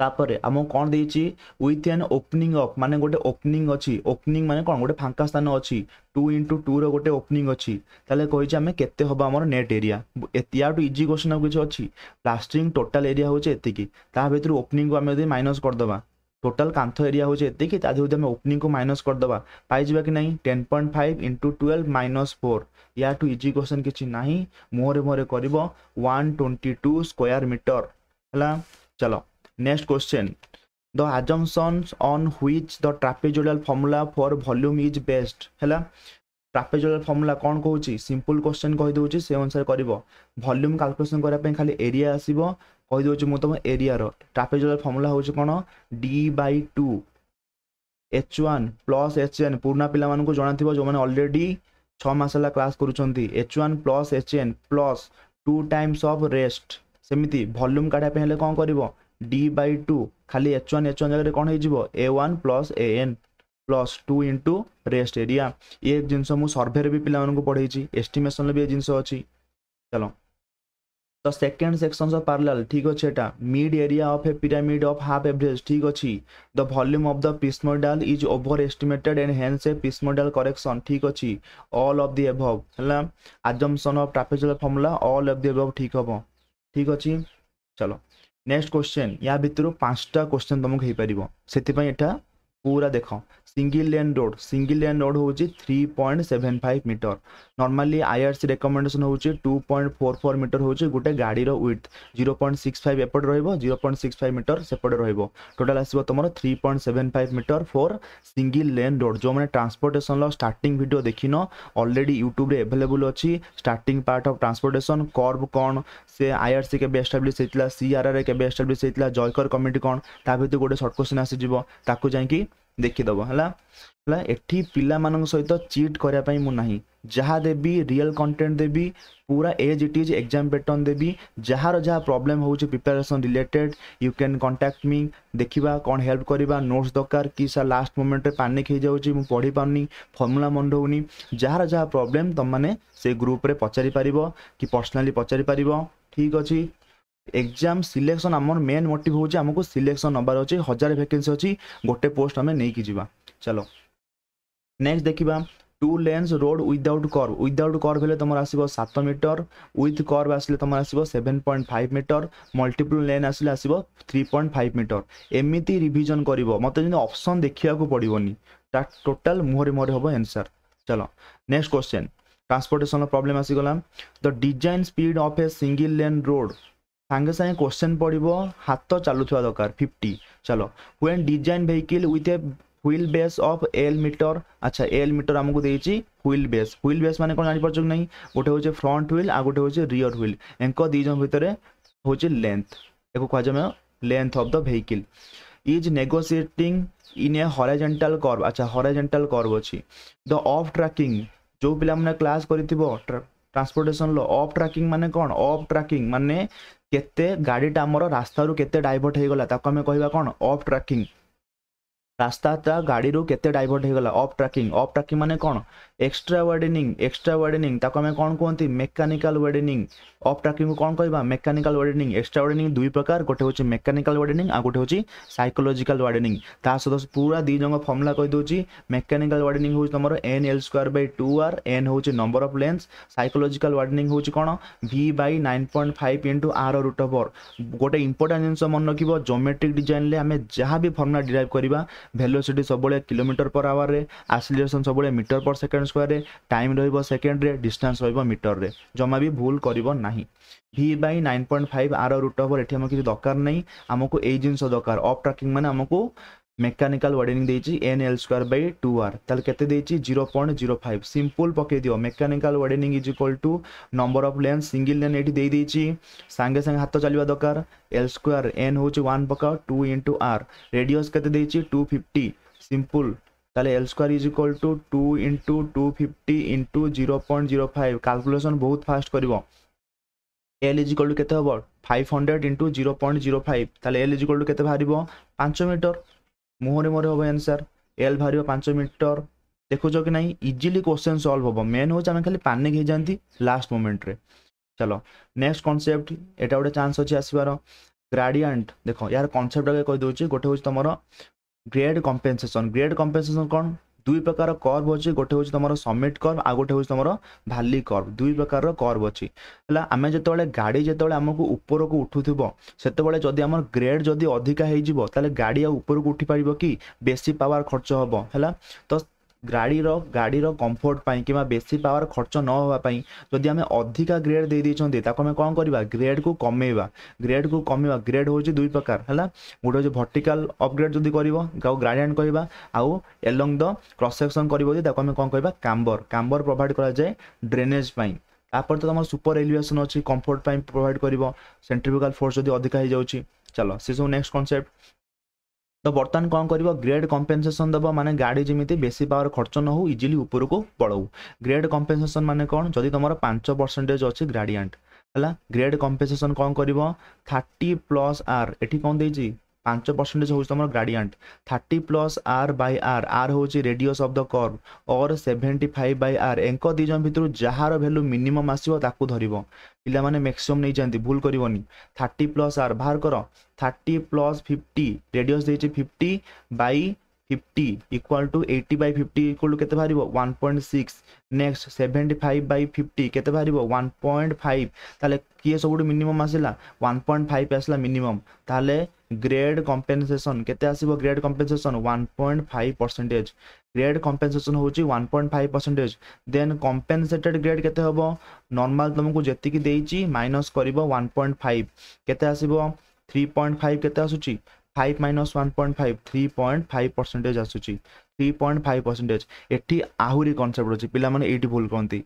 ତାପରେ ଆମକୁ କ'ଣ ଦେଇଛି ୱିଥ୍ ଆନ୍ ଓପନିଂ ଅଫ୍ ମାନେ ଗୋଟେ ଓପନିଂ ଅଛି ଓପନିଂ ମାନେ କ'ଣ ଗୋଟେ ଫାଙ୍କା ସ୍ଥାନ ଅଛି ଟୁ ଇଣ୍ଟୁ ଟୁର ଗୋଟେ ଓପନିଂ ଅଛି ତାହେଲେ କହିଛି ଆମେ କେତେ ହେବ ଆମର ନେଟ୍ ଏରିଆ ୟାଠୁ ଇଜି କ୍ୱେଶ୍ଚନ୍ ଆଉ କିଛି ଅଛି ପ୍ଲାଷ୍ଟରିଂ ଟୋଟାଲ୍ ଏରିଆ ହେଉଛି ଏତିକି ତା ଭିତରୁ ଓପନିଂକୁ ଆମେ ଯଦି ମାଇନସ୍ କରିଦେବା ଟୋଟାଲ୍ କାନ୍ଥ ଏରିଆ ହେଉଛି ଏତିକି ତା ଦେହରୁ ଆମେ ଓପନିଂକୁ ମାଇନସ୍ କରିଦେବା ପାଇଯିବା କି ନାହିଁ ten point five into twelve minus four ୟାଠୁ ଇଜି କ୍ୱେଶ୍ଚନ୍ କିଛି ନାହିଁ ମୁହଁରେ ମୁହଁରେ କରିବ one twenty two square metre ହେଲା ଚାଲ Next question. The assumptions on which the trapezoidal formula for volume is based. Hela? Trapezoidal formula कौन कौन सिंपल क्वेश्चन कहीदे से अनुसार कर भल्यूम कालकुलेसन करने खाली एरिया आसो कहीदे मुझे तुम एरियार ट्रापेजोल फर्मुला हूँ कौन D by two H one plus H N पुराणा पाला जना थी जो मैंने अलरेडी छस है क्लास करच one plus H N plus two times of rest सेमती भल्यूम काढ़ापी कौन कर ডি বাই টু খালি ଏଚ୍ ୱାନ୍ ଏଚ୍ ୱାନ୍ ଜାଗାରେ କ'ଣ ହେଇଯିବ A one plus A N plus two into rest area ଏ ଜିନିଷ ମୁଁ ସର୍ଭେରେ ବି ପିଲାମାନଙ୍କୁ ପଢ଼େଇଛି ଏଷ୍ଟିମେସନ୍ରେ ବି ଏ ଜିନିଷ ଅଛି ଚାଲ ତ ସେକେଣ୍ଡ ସେକ୍ସନ୍ସ ଅଫ୍ ପାର୍ଲାଲ ଠିକ୍ ଅଛି ଏଟା mid area of a pyramid of half average ଠିକ୍ ଅଛି the volume of the prismoidal is over estimated and hence a prismoidal correction ଠିକ୍ ଅଛି ଅଲ୍ ଅଫ୍ ଦି ଏଭବ୍ ହେଲା assumption of trapezoidal formula all of the above ଠିକ୍ ହେବ ଠିକ୍ ଅଛି ଚାଲ ନେକ୍ସଟ କ୍ୱେଶ୍ଚନ୍ ୟା ଭିତରୁ ପାଞ୍ଚଟା କ୍ୱେଶ୍ଚନ୍ ତୁମକୁ ହେଇପାରିବ ସେଥିପାଇଁ ଏଇଟା पूरा देख single lane road single lane road हूँ three point seven five metre normally IRC recommendation हूँ two point four four metre हूँ गोटे गाड़ी with zero point six five एपट रो पॉइंट सिक्स फाइव मीटर रोज रोटाल आसो तुम three point seven five metre for single lane road जो मैंने ट्रांसपोर्टेसन स्टार्टिंग भिडियो देखीन अलरेडी यूट्यूब एभेलेबुल अच्छी starting part of transportation curve कौन से आईआरसी के एस्टाब्लीश होता सीआरआर के होता जयकर कमिटी कौन ता भितर गोटे सर्ट क्वेश्चन आसीज ताकू जा ଦେଖିଦେବ ହେଲା ହେଲା ଏଠି ପିଲାମାନଙ୍କ ସହିତ ଚିଟ୍ କରିବା ପାଇଁ ମୁଁ ନାହିଁ ଯାହା ଦେବି ରିଅଲ୍ କଣ୍ଟେଣ୍ଟ ଦେବି ପୁରା as it is exam pattern ଦେବି ଯାହାର ଯାହା ପ୍ରୋବ୍ଲେମ୍ ହେଉଛି preparation related you can contact me ଦେଖିବା କ'ଣ ହେଲ୍ପ କରିବା ନୋଟ୍ସ ଦରକାର କି ସାର୍ ଲାଷ୍ଟ ମୋମେଣ୍ଟରେ ପାନିକ୍ ହେଇଯାଉଛି ମୁଁ ପଢ଼ିପାରୁନି ଫର୍ମୁଲା ମନେ ହେଉନି ଯାହାର ଯାହା ପ୍ରୋବ୍ଲେମ୍ ତୁମମାନେ ସେ ଗ୍ରୁପ୍ରେ ପଚାରିପାରିବ କି ପର୍ସନାଲି ପଚାରିପାରିବ ଠିକ୍ ଅଛି ଏକ୍ଜାମ୍ ସିଲେକ୍ସନ୍ ଆମର ମେନ୍ ମୋଟିଭ୍ ହେଉଛି ଆମକୁ ସିଲେକ୍ସନ୍ ନେବାର ଅଛି ହଜାରେ ଭ୍ୟାକେନ୍ସି ଅଛି ଗୋଟେ ପୋଷ୍ଟ ଆମେ ନେଇକି ଯିବା ଚାଲ ନେକ୍ସଟ ଦେଖିବା two lanes road without curve without curve হলে তোমার আসব সাত মিটর উইথ কর্ভ আসলে তোমার আসব seven point five metre multiple lane আসলে আসব থ্রি পয়েন্ট ফাইভ মিটর এমিতি রিভিজন করব মতো যেন অপসন দেখা পড়বনি তা টোটাল মুহরে মুহরে হব এনসার চলো নেক্সট কোশ্চেন ট্রান্সপোর্টেসন প্রোবলেম আসিগলা the design speed of a single lane road ସାଙ୍ଗେ কোশ্চেন পড়ব হাত চালু থাকা দরকার ফিফটি চলো ହୁଏନ୍ design vehicle with a wheel base of L metre আচ্ছা এল মিটর আমাকে দিয়েছি হুইল বেস হুইল বেস মানে কোণ জাঁপারছ কি না গোটে হচ্ছে ফ্রন্ট হুইল আর গোটে হচ্ছে রিয়র হুইল এঙ্ক দুইজন ভিতরে হচ্ছে লেন্থ এক কুহযাম length of the vehicle is negotiating in a horizontal curve আচ্ছা হরাইজেন্টাল কর্ভ অছি দ অফ ট্রাকিং যে পিলা মানে ক্লাস করে ট্রান্সপোর্টেশন ল অফ ট্রাকিং মানে কোণ অফ ট্রাকিং মানে କେତେ ଗାଡ଼ିଟା ଆମର ରାସ୍ତାରୁ କେତେ ଡାଇଭର୍ଟ ହେଇଗଲା ତାକୁ ଆମେ କହିବା କ'ଣ ଅଫ୍ ଟ୍ରାକିଂ ରାସ୍ତାଟା ଗାଡ଼ିରୁ କେତେ ଡାଇଭର୍ଟ ହେଇଗଲା ଅଫ୍ ଟ୍ରାକିଂ ଅଫ୍ ଟ୍ରାକିଂ ମାନେ କ'ଣ ଏକ୍ସଟ୍ରା ୱାର୍ଡେନିଂ ଏକ୍ସଟ୍ରା ୱାର୍ଡେନିଂ ତାକୁ ଆମେ କ'ଣ କୁହନ୍ତି ମେକାନିକାଲ୍ ୱାର୍ଡେନିଂ ଅଫ୍ ଟ୍ରାକିଂକୁ କ'ଣ କହିବା ମେକାନିକାଲ୍ ୱାର୍ଡେନିଂ ଏକ୍ସଟ୍ରା ୱାର୍ଡେନିଂ ଦୁଇ ପ୍ରକାର ଗୋଟେ ହେଉଛି ମେକାନିକାଲ୍ ୱାର୍ଡେନିଂ ଆଉ ଗୋଟେ ହେଉଛି ସାଇକୋଲୋଜିକାଲ୍ ୱାର୍ଡେନିଂ ତା ସହିତ ପୁରା ଦୁଇ ଜଣ ଫର୍ମୁଲା କହିଦେଉଛି ମେକାନିକାଲ୍ ୱାର୍ଡେନିଂ ହେଉଛି ତୁମର N L square by two R N ହେଉଛି ନମ୍ବର ଅଫ୍ ଲେନ୍ସ ସାଇକୋଲୋଜିକାଲ୍ ୱାର୍ଡେନିଂ ହେଉଛି କ'ଣ V by nine point five into R root of or ଗୋଟେ ଇମ୍ପୋର୍ଟାଣ୍ଟ ଜିନିଷ ମନେ ରଖିବ ଜୋମେଟ୍ରିକ୍ ଡିଜାଇନ୍ରେ ଆମେ ଯାହା ବି ଫର୍ମୁଲା ଡିରାଇଭ୍ କରିବା ভেলোসিটি সবুলে কিলোমিটার পর আওয়ারে আসিলেসন সবুলে মিটর পর সেকেন্ড স্কোয়ারে টাইম রহব সেকেন্ডরে ডিষ্টান্স রহব মিটরে জমা বি ভুল করব না V by nine point five R root over এটি আমার কিছু দরকার নাই আমাকে এই জিনিস দরকার অফ ট্রাকিং মানে আমাকে মেকানিকাল ওয়ার্ডেনিং দিয়েছি N L square by two R তাহলে কেতে দিয়েছি zero point zero five simple পকাই দিও মেকানিকাল ওয়ার্ডেনিং is equal to number of lane single lane এটি দিয়ে দিয়েছি সাঙ্গে সাঙ্গে হাত চালিবা দরকার এল স্কোয়ার এন হচ্ছে ওয়ান পকাও টু ইন্টু আর রেডিয়স কেতে দিয়েছি টু ফিফটি সিম্পল তাহলে L square is equal to two into two fifty into zero point zero five calculation বহুত ফাস্ট করব এল ইজ ইকোয়াল টু কেতে হব five hundred into zero point zero five তাহলে L is equal to কেতে বাহার পাঁচ মিটর ମୁହଁରେ ମୋର ହେବ ଆନ୍ସର୍ ଏଲ୍ ବାହାରିବ ପାଞ୍ଚ ମିଟର ଦେଖୁଛ କି ନାହିଁ ଇଜିଲି କ୍ୱେଶ୍ଚନ୍ ସଲ୍ଭ ହେବ ମେନ୍ ହେଉଛି ଆମେ ଖାଲି ପାନିକ୍ ହେଇଯାନ୍ତି ଲାଷ୍ଟ ମୋମେଣ୍ଟରେ ଚାଲ ନେକ୍ସଟ କନସେପ୍ଟ ଏଇଟା ଗୋଟେ ଚାନ୍ସ ଅଛି ଆସିବାର ଗ୍ରାଡ଼ିଆଣ୍ଟ ଦେଖ ଏହାର କନସେପ୍ଟ ଆଗେ କହିଦେଉଛି ଗୋଟେ ହେଉଛି ତୁମର ଗ୍ରେଡ୍ କମ୍ପେନସେସନ୍ ଗ୍ରେଡ୍ କମ୍ପେନସେସନ୍ କ'ଣ ଦୁଇ ପ୍ରକାର କର୍ଭ ଅଛି ଗୋଟେ ହେଉଛି ତୁମର ସମିଟ୍ କର୍ଭ ଆଉ ଗୋଟେ ହେଉଛି ତୁମର ଭ୍ୟାଲି କର୍ଭ ଦୁଇ ପ୍ରକାରର କର୍ଭ ଅଛି ହେଲା ଆମେ ଯେତେବେଳେ ଗାଡ଼ି ଯେତେବେଳେ ଆମକୁ ଉପରକୁ ଉଠୁଥିବ ସେତେବେଳେ ଯଦି ଆମର ଗ୍ରେଡ୍ ଯଦି ଅଧିକା ହେଇଯିବ ତାହେଲେ ଗାଡ଼ି ଆଉ ଉପରକୁ ଉଠିପାରିବ କି ବେଶୀ ପାୱାର ଖର୍ଚ୍ଚ ହେବ ହେଲା ତ ଗାଡ଼ିର ଗାଡ଼ିର କମ୍ଫର୍ଟ ପାଇଁ କିମ୍ବା ବେଶୀ ପାୱାର ଖର୍ଚ୍ଚ ନ ହେବା ପାଇଁ ଯଦି ଆମେ ଅଧିକା ଗ୍ରେଡ୍ ଦେଇଦେଇଛନ୍ତି ତାକୁ ଆମେ କ'ଣ କରିବା ଗ୍ରେଡ୍କୁ କମେଇବା ଗ୍ରେଡ୍କୁ କମେଇବା ଗ୍ରେଡ୍ ହେଉଛି ଦୁଇ ପ୍ରକାର ହେଲା ଗୋଟେ ହେଉଛି ଭର୍ଟିକାଲ୍ ଅପଗ୍ରେଡ୍ ଯଦି କରିବ ତାକୁ ଗ୍ରାଡ଼ିଆଣ୍ଟ କହିବା ଆଉ ଏଲଙ୍ଗ ଦ କ୍ରସ୍ ସେକ୍ସନ୍ କରିବ ଯଦି ତାକୁ ଆମେ କ'ଣ କହିବା କାମ୍ବର କାମ୍ବର ପ୍ରୋଭାଇଡ଼ କରାଯାଏ ଡ୍ରେନେଜ୍ ପାଇଁ ତାପରେ ତ ତୁମର ସୁପର ଏଲିଭେସନ୍ ଅଛି କମ୍ଫର୍ଟ ପାଇଁ ପ୍ରୋଭାଇଡ଼ କରିବ ସେଣ୍ଟ୍ରିଫିକାଲ୍ ଫୋର୍ସ ଯଦି ଅଧିକା ହେଇଯାଉଛି ଚାଲ ସେସବୁ ନେକ୍ସଟ କନସେପ୍ଟ ତ ବର୍ତ୍ତମାନ କ'ଣ କରିବ ଗ୍ରେଡ୍ କମ୍ପେନସେସନ୍ ଦେବ ମାନେ ଗାଡ଼ି ଯେମିତି ବେଶୀ ପାୱାର ଖର୍ଚ୍ଚ ନ ହଉ ଇଜିଲି ଉପରକୁ ପଳାଉ ଗ୍ରେଡ୍ କମ୍ପେନସେସନ୍ ମାନେ କ'ଣ ଯଦି ତୁମର ପାଞ୍ଚ ପରସେଣ୍ଟେଜ୍ ଅଛି ଗ୍ରାଡ଼ିଆଣ୍ଟ ହେଲା ଗ୍ରେଡ୍ କମ୍ପେନସେସନ୍ କ'ଣ କରିବ ଥାର୍ଟି ପ୍ଲସ୍ ଆର୍ ଏଠି କ'ଣ ଦେଇଛି ପାଞ୍ଚ ପରସେଣ୍ଟେଜ୍ ହେଉଛି ତୁମର gradient thirty plus R by R R ହେଉଛି radius of the curve or seventy five by R ଏଙ୍କ ଦୁଇ ଜଣ ଭିତରୁ ଯାହାର ଭ୍ୟାଲୁ ମିନିମମ୍ ଆସିବ ତାକୁ ଧରିବ ପିଲାମାନେ ମ୍ୟାକ୍ସିମମ୍ ନେଇଯାଆନ୍ତି ଭୁଲ କରିବନି ଥାର୍ଟି ପ୍ଲସ୍ ଆର୍ ବାହାର କର ଥାର୍ଟି ପ୍ଲସ୍ ଫିଫ୍ଟି ରେଡ଼ିଅସ୍ ଦେଇଛି fifty by fifty equal to 80 by fifty equal to केते भारिबो 1.6 नेक्स्ट 75 बाय 50 केते भारिबो 1.5 ताले के सबुड मिनिमम आसीला 1.5 आसीला मिनिमम ताले ग्रेड कंपेनसेशन केते आसीबो ग्रेड कंपेनसेशन 1.5% ग्रेड कंपेनसेशन होउची 1.5% देन कंपेनसेटेड ग्रेड केते होबो नॉर्मल तुमको जति माइनस कर वन पॉइंट फाइव केते थ्री पॉइंट फाइव आसुची five minus one point five three point five percentage ଆସୁଛି ଥ୍ରୀ ପଏଣ୍ଟ ଫାଇଭ୍ ପରସେଣ୍ଟେଜ୍ ଏଠି ଆହୁରି କନସେପ୍ଟ ଅଛି ପିଲାମାନେ ଏଇଠି ଭୁଲ କରନ୍ତି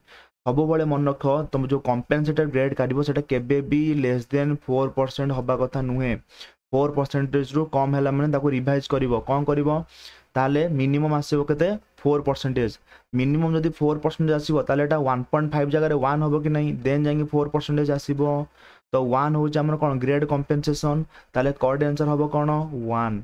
ସବୁବେଳେ ମନେ ରଖ ତୁମେ ଯେଉଁ କମ୍ପେନ୍ସେଟର୍ ଗ୍ରେଡ୍ କାଢ଼ିବ ସେଇଟା କେବେ ବି ଲେସ୍ ଦେନ୍ ଫୋର୍ ପରସେଣ୍ଟ ହେବା କଥା ନୁହେଁ ଫୋର୍ ପରସେଣ୍ଟେଜ୍ରୁ କମ୍ ହେଲା ମାନେ ତାକୁ ରିଭାଇଜ୍ କରିବ କ'ଣ କରିବ ତାହେଲେ ମିନିମମ୍ ଆସିବ କେତେ ফোর পরসেন্টেজ মিনিমম যদি ফোর পরসেন্টেজ আসব তাহলে এটা ওয়ান পয়েন্ট ফাইভ জায়গায় ওয়ান হব কি না দেন যাই ফোর পরসেন্টেজ আসব তো ওয়ান হচ্ছে আমার কোণ গ্রেড কম্পেনসেসন তাহলে কট আনসর হব কোণ ওয়ান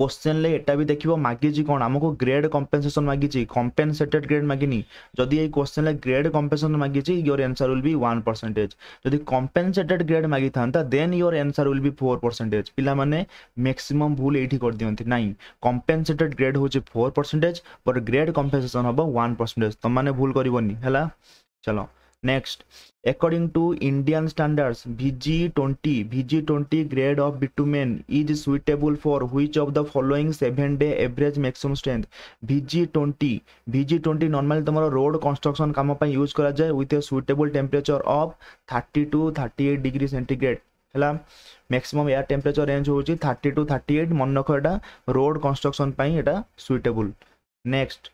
কোশ্চেনলে এটা বি দেখব মাগিছি কোণ আমাকে গ্রেড কম্পেনসেসন মাগিছি কম্পেনসেটেড গ্রেড মাগিনি যদি এই কোশ্চেনলে গ্রেড কম্পেনসেসন মাগিছি your answer will be one percentage যদি কম্পেনসেটেড গ্রেড মাগি থাকা then your answer will be four percentage পিলামানে ম্যাক্সিমম ভুল এইটি করিদিকে না কম্পেনসেটেড গ্রেড হচ্ছে four percentage but grade compensation হব ওয়ান পরসেন্টেজ তোমাকে ভুল করবনি হল চলো Next, according to Indian standards, VG20, VG20 grade of bitumen is suitable for which of the following 7-day average maximum strength? VG20, VG20 normally tomorrow road construction kama pa use kara jai with a suitable temperature of 30 to 38 degree centigrade. ହେଲା maximum air temperature range ହେଉଛି thirty two thirty eight ମନେ ରଖ ଏଇଟା road construction ପାଇଁ ଏଇଟା suitable next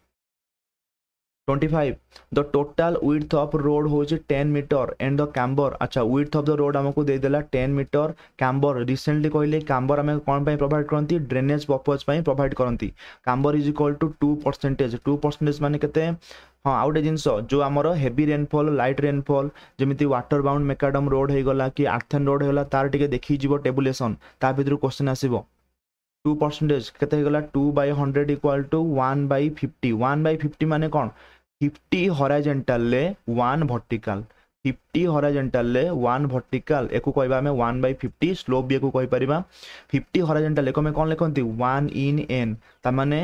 25 the total width of road hoji 10 meter and the camber acha width of the road हमको दे देला 10 meter camber recently कहले camber हमें कौन पाई प्रोवाइड करंती ड्रेनेज पर्पस पाई प्रोवाइड करंती camber is equal to 2 percentage 2 percentage माने केते ହଁ ଆଉ ଗୋଟେ ଜିନିଷ ଯେଉଁ ଆମର ହେଭି ରେନ୍ଫଲ୍ ଲାଇଟ୍ ରେନ୍ଫଲ୍ ଯେମିତି ୱାଟର ବାଉଣ୍ଡ ମେକାଡମ୍ ରୋଡ୍ ହେଇଗଲା କି ଆର୍ଥେନ୍ ରୋଡ୍ ହେଇଗଲା ତାର ଟିକେ ଦେଖିଯିବ ଟେବୁଲେସନ୍ ତା ଭିତରୁ କୋଶ୍ଚିନ୍ ଆସିବ ଟୁ ପରସେଣ୍ଟେଜ୍ କେତେ ହେଇଗଲା two by hundred equal to one by fifty one by fifty ମାନେ କ'ଣ ফিফটি হরাইজেন্টালে ওয়ান ভর্টিকাল ফিফটি হরাইজেন্টালে ওয়ান ভর্টিকাল একু কহবা আমি ওয়ান বাই ফিফটি স্লোপ বি একু কহিপারা ফিফটি হরাইজেন্টাল একু আমি কম লিখতে ওয়ান ইন এন তার মানে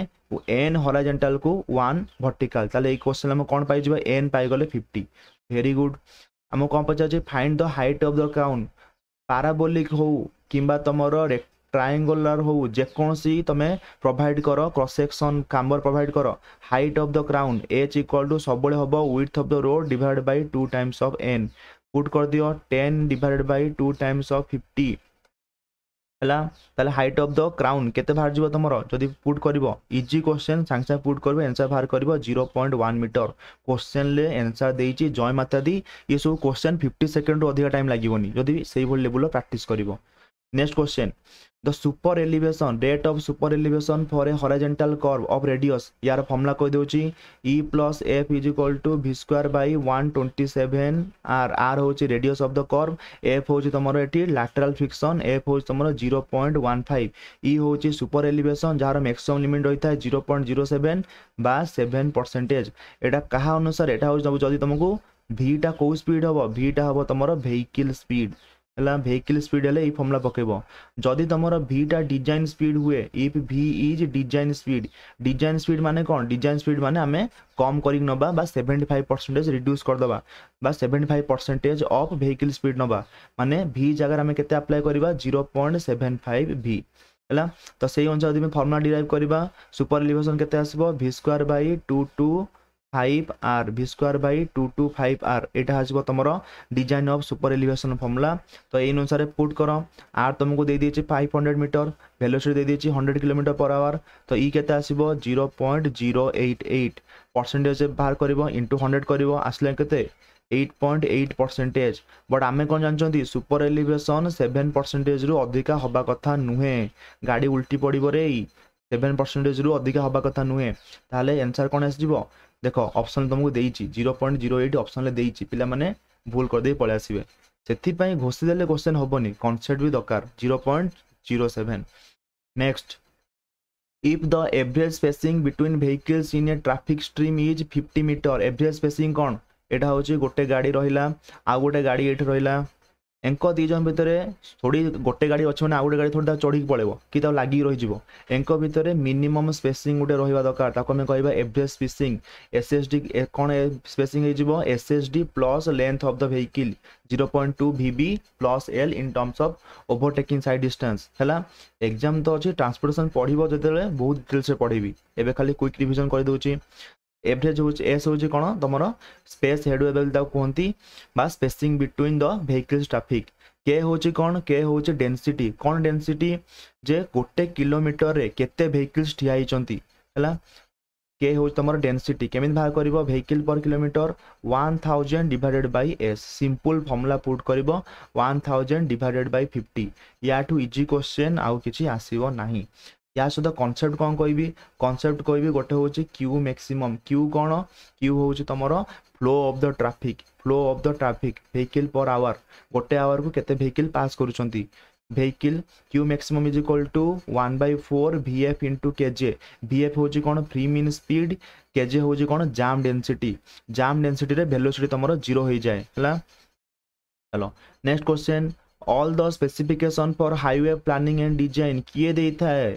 এন হরাইজেন্টাল কু ওয়ান ভর্টিকাল তাহলে এই কোশ্চেন আমি কোণ পাইযা এন পাইগলে ফিফটি ভেরি গুড আমি কম পচারছে find the height of the count parabolic হো কিংবা তোমার রেক্ট ট্রায়াঙ্গুলার হো যেকোনসি তুমি প্রোভাইড কর ক্রস সেকশন কাম্বর প্রোভাইড কর height of the crown H equal to সবুলে হব width of the road divide by two times of N put করদিও ten divide by two times of fifty ହେଲା ତାହେଲେ height of the crown କେତେ ବାହାରିଯିବ ତୁମର ଯଦି ପୁଟ୍ କରିବ ଇଜି କ୍ୱେଶ୍ଚନ୍ ସାଙ୍ଗେ ସାଙ୍ଗେ ପୁଟ୍ କରିବ ଏନ୍ସର୍ ବାହାର କରିବ ଜିରୋ ପଏଣ୍ଟ ୱାନ୍ ମିଟର କ୍ୱେଶ୍ଚନ୍ରେ ଏନ୍ସର୍ ଦେଇଛି ଜୟ ମାତାଦି ଏସବୁ କ୍ୱେଶ୍ଚନ୍ ଫିଫ୍ଟି ସେକେଣ୍ଡରୁ ଅଧିକା ଟାଇମ୍ ଲାଗିବନି ଯଦି ସେଇଭଳି ଲେବୁଲ୍ର ପ୍ରାକ୍ଟିସ୍ କରିବ Next question. The super elevation, rate of super elevation for a horizontal curve of radius. यार फॉर्मूला कोई दोची E plus F is equal to V square by 127 R R होची radius of the curve, F होची तमरो एटी lateral friction, F होची तमरो 0.15, E होची super elevation जार maximum limit रही था 0.07 बा 7 percentage. एटा कहा अनुसार एटा होची जदी तमको V टा को स्पीड हबो V टा हबो तमरो vehicle speed. ହେଲା ଭେହିକିଲ୍ ସ୍ପିଡ୍ ହେଲେ ଏଇ ଫର୍ମୁଲା ପକେଇବ ଯଦି ତୁମର ଭିଟା ଡିଜାଇନ୍ ସ୍ପିଡ୍ ହୁଏ if V is design speed design speed ମାନେ କ'ଣ ଡିଜାଇନ୍ ସ୍ପିଡ୍ ମାନେ ଆମେ କମ୍ କରିକି ନେବା ବା ସେଭେଣ୍ଟି ଫାଇଭ୍ ପରସେଣ୍ଟେଜ୍ ରିଡ୍ୟୁସ୍ କରିଦେବା ବା seventy five percentage of vehicle speed ନେବା ମାନେ ଭି ଜାଗାରେ ଆମେ କେତେ ଆପ୍ଲାଏ କରିବା zero point seven five V ହେଲା ତ ସେଇ ଅନୁସାରେ ଯଦି ଆମେ ଫର୍ମୁଲା ଡିରାଇଭ୍ କରିବା ସୁପର ଇଲିଭେସନ୍ କେତେ ଆସିବ V square by two two five R V square by two two five R এটা আসব তোমার design of super elevation formula তো এই অনুসারে পুট কর আর তোমাকে দিয়ে দিয়েছি ফাইভ হন্ড্রেড মিটর ভেলোসিটি দিয়ে দিয়েছি হন্ড্রেড কিলোমিটার পর আওয়ার তো ই কেতে আসব zero point zero eight eight percentage বাহার করব ইন্টু হন্ড্রেড করব আসলে কেতে eight point eight percentage but ଆମେ କ'ଣ ଜାଣିଛନ୍ତି ସୁପର ଏଲିଭେସନ୍ ସେଭେନ୍ ପରସେଣ୍ଟେଜ୍ରୁ ଅଧିକା ହେବା କଥା ନୁହେଁ ଗାଡ଼ି ଉଲ୍ଟି ପଡ଼ିବ ରେ ସେଭେନ୍ ପରସେଣ୍ଟେଜ୍ରୁ ଅଧିକା ହେବା କଥା ନୁହେଁ ତାହେଲେ ଆନ୍ସର୍ କ'ଣ ଆସିଯିବ ଦେଖ ଅପସନ୍ ତୁମକୁ ଦେଇଛି ଜିରୋ ପଏଣ୍ଟ ଜିରୋ ଏଇଟ୍ ଅପସନ୍ରେ ଦେଇଛି ପିଲାମାନେ ଭୁଲ କରିଦେଇ ପଳେଇ ଆସିବେ ସେଥିପାଇଁ ଘୋଷି ଦେଲେ କୋଶ୍ଚେନ୍ ହେବନି କନସେପ୍ଟ ବି ଦରକାର zero point zero seven next if the average spacing between vehicles in a traffic stream is fifty metre average spacing କ'ଣ ଏଇଟା ହେଉଛି ଗୋଟେ ଗାଡ଼ି ରହିଲା ଆଉ ଗୋଟେ ଗାଡ଼ି ଏଇଠି ରହିଲା ଏଙ୍କ ଦୁଇ ଜଣ ଭିତରେ ଥୋଡ଼ି ଗୋଟେ ଗାଡ଼ି ଅଛି ମାନେ ଆଉ ଗୋଟେ ଗାଡ଼ି ଥୋଡ଼ି ତାକୁ ଚଢ଼ିକି ପଳେଇବ କି ତାକୁ ଲାଗିକି ରହିଯିବ ଏଙ୍କ ଭିତରେ ମିନିମମ୍ ସ୍ପେସିଂ ଗୋଟେ ରହିବା ଦରକାର ତାକୁ ଆମେ କହିବା average spacing S S D କ'ଣ ସ୍ପେସିଂ ହେଇଯିବ S S D plus length of the vehicle zero point two V B plus L in terms of overtaking sight distance ହେଲା ଏକ୍ଜାମ୍ ତ ଅଛି ଟ୍ରାନ୍ସପୋର୍ଟେସନ୍ ପଢ଼ିବ ଯେତେବେଳେ ବହୁତ ଡିଟେଲ୍ସରେ ପଢ଼ିବି ଏବେ ଖାଲି କ୍ୱିକ୍ ରିଭିଜନ୍ କରିଦେଉଛି এভরেজ হচ্ছে এস হচ্ছে কোণ তোমার স্পেস হেডওয়েবেল তাকে কুহতি বা spacing between the vehicles traffic কে হচ্ছে কোণ কে হচ্ছে ডেনসিটি কোণ ডেনসিটি যে গোটে কিলোমিটরে কেতে ভেহিকলস ঠিয়া হয়েছেন হ্যাঁ কে হচ্ছে তোমার ডেনসিটি কেমিতি বাহার করব vehicle per kilometre one thousand divided by S simple formula put করব one thousand divided by fifty ইয়াঠু ইজি কোশ্চেন আউ কিছু আসব না ୟା ସହିତ କନସେପ୍ଟ କ'ଣ କହିବି କନସେପ୍ଟ କହିବି ଗୋଟେ ହେଉଛି କ୍ୟୁ ମ୍ୟାକ୍ସିମମ୍ କ୍ୟୁ କ'ଣ କ୍ୟୁ ହେଉଛି ତୁମର flow of the traffic flow of the traffic vehicle per hour ଗୋଟେ ଆୱାରକୁ କେତେ ଭେହିକିଲ୍ ପାସ୍ କରୁଛନ୍ତି vehicle Q maximum is equal to one by four VF into KJ VF হচ্ছে কোণ ফ্রি মিন স্পিড কেজে হচ্ছে কোণ জাম ডেনসিটি জাম ডেনসিটিরে velocity তোমার জিরো হয়ে যায় হ্যাঁ চলো next question all the specification for highway planning and design কিয়ে দেই থাকে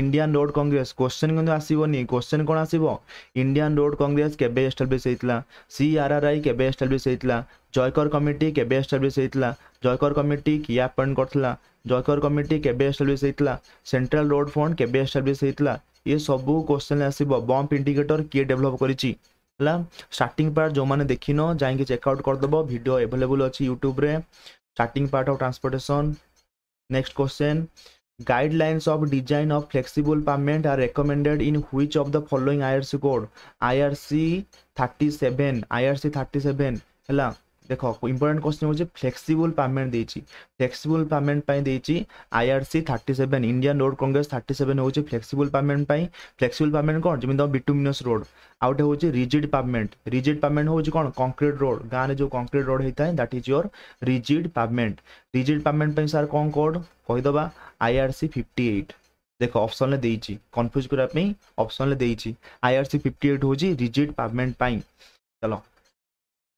इंडियान रोड कंग्रेस क्वेश्चन क्यों आसवनी क्वेश्चन कौन आस इंडियान रोड कंग्रेस केटाब्लीश होता सी आर आर आई केटाब्लीश होता जयकर कमिटी केटाब्लीश होता जयकर कमिटी किए अपॉइंट कर जयकर कमिटी केटाब्लीश होता सेट्राल रोड फंड केटाब्लीश होता ये सब क्वेश्चन आसो बम्प इंडिकेटर किए डेभलप कर स्टार्टिंग पार्ट जो मैंने देखन जाइए चेकआउट करदेव भिडियो एभेलेबुल अच्छी YouTube starting part of transportation next question Guidelines of design of flexible pavement are recommended in which of the following IRC code? IRC 37, IRC 37 hello. ଦେଖ important question ହେଉଛି flexible pavement ଦେଇଛି flexible pavement ପାଇଁ ଦେଇଛି IRC thirty seven Indian Road Congress thirty seven ହେଉଛି flexible pavement ପାଇଁ flexible pavement କ'ଣ ଯେମିତି ଆମ ବିଟୁମିନସ୍ ରୋଡ଼ ଆଉ ଗୋଟେ ହେଉଛି ରିଜିଡ୍ ପେମେଣ୍ଟ ରିଜିଡ୍ ପେମେଣ୍ଟ ହେଉଛି କ'ଣ କଂକ୍ରିଟ୍ ରୋଡ଼ ଗାଁରେ ଯେଉଁ କଂକ୍ରିଟ୍ ରୋଡ଼ ହେଇଥାଏ that is your rigid pavement rigid pavement ପାଇଁ ସାର୍ କ'ଣ କୋଡ଼ କହିଦେବା ଆଇଆର୍ସି ଫିଫ୍ଟି ଏଇଟ୍ ଦେଖ ଅପସନ୍ରେ ଦେଇଛି କନଫ୍ୟୁଜ୍ କରିବା ପାଇଁ ଅପସନ୍ରେ ଦେଇଛି ଆଇଆର୍ସି ଫିଫ୍ଟି ଏଇଟ୍ ହେଉଛି ରିଜିଡ୍ ପେମେଣ୍ଟ ପାଇଁ ଚାଲ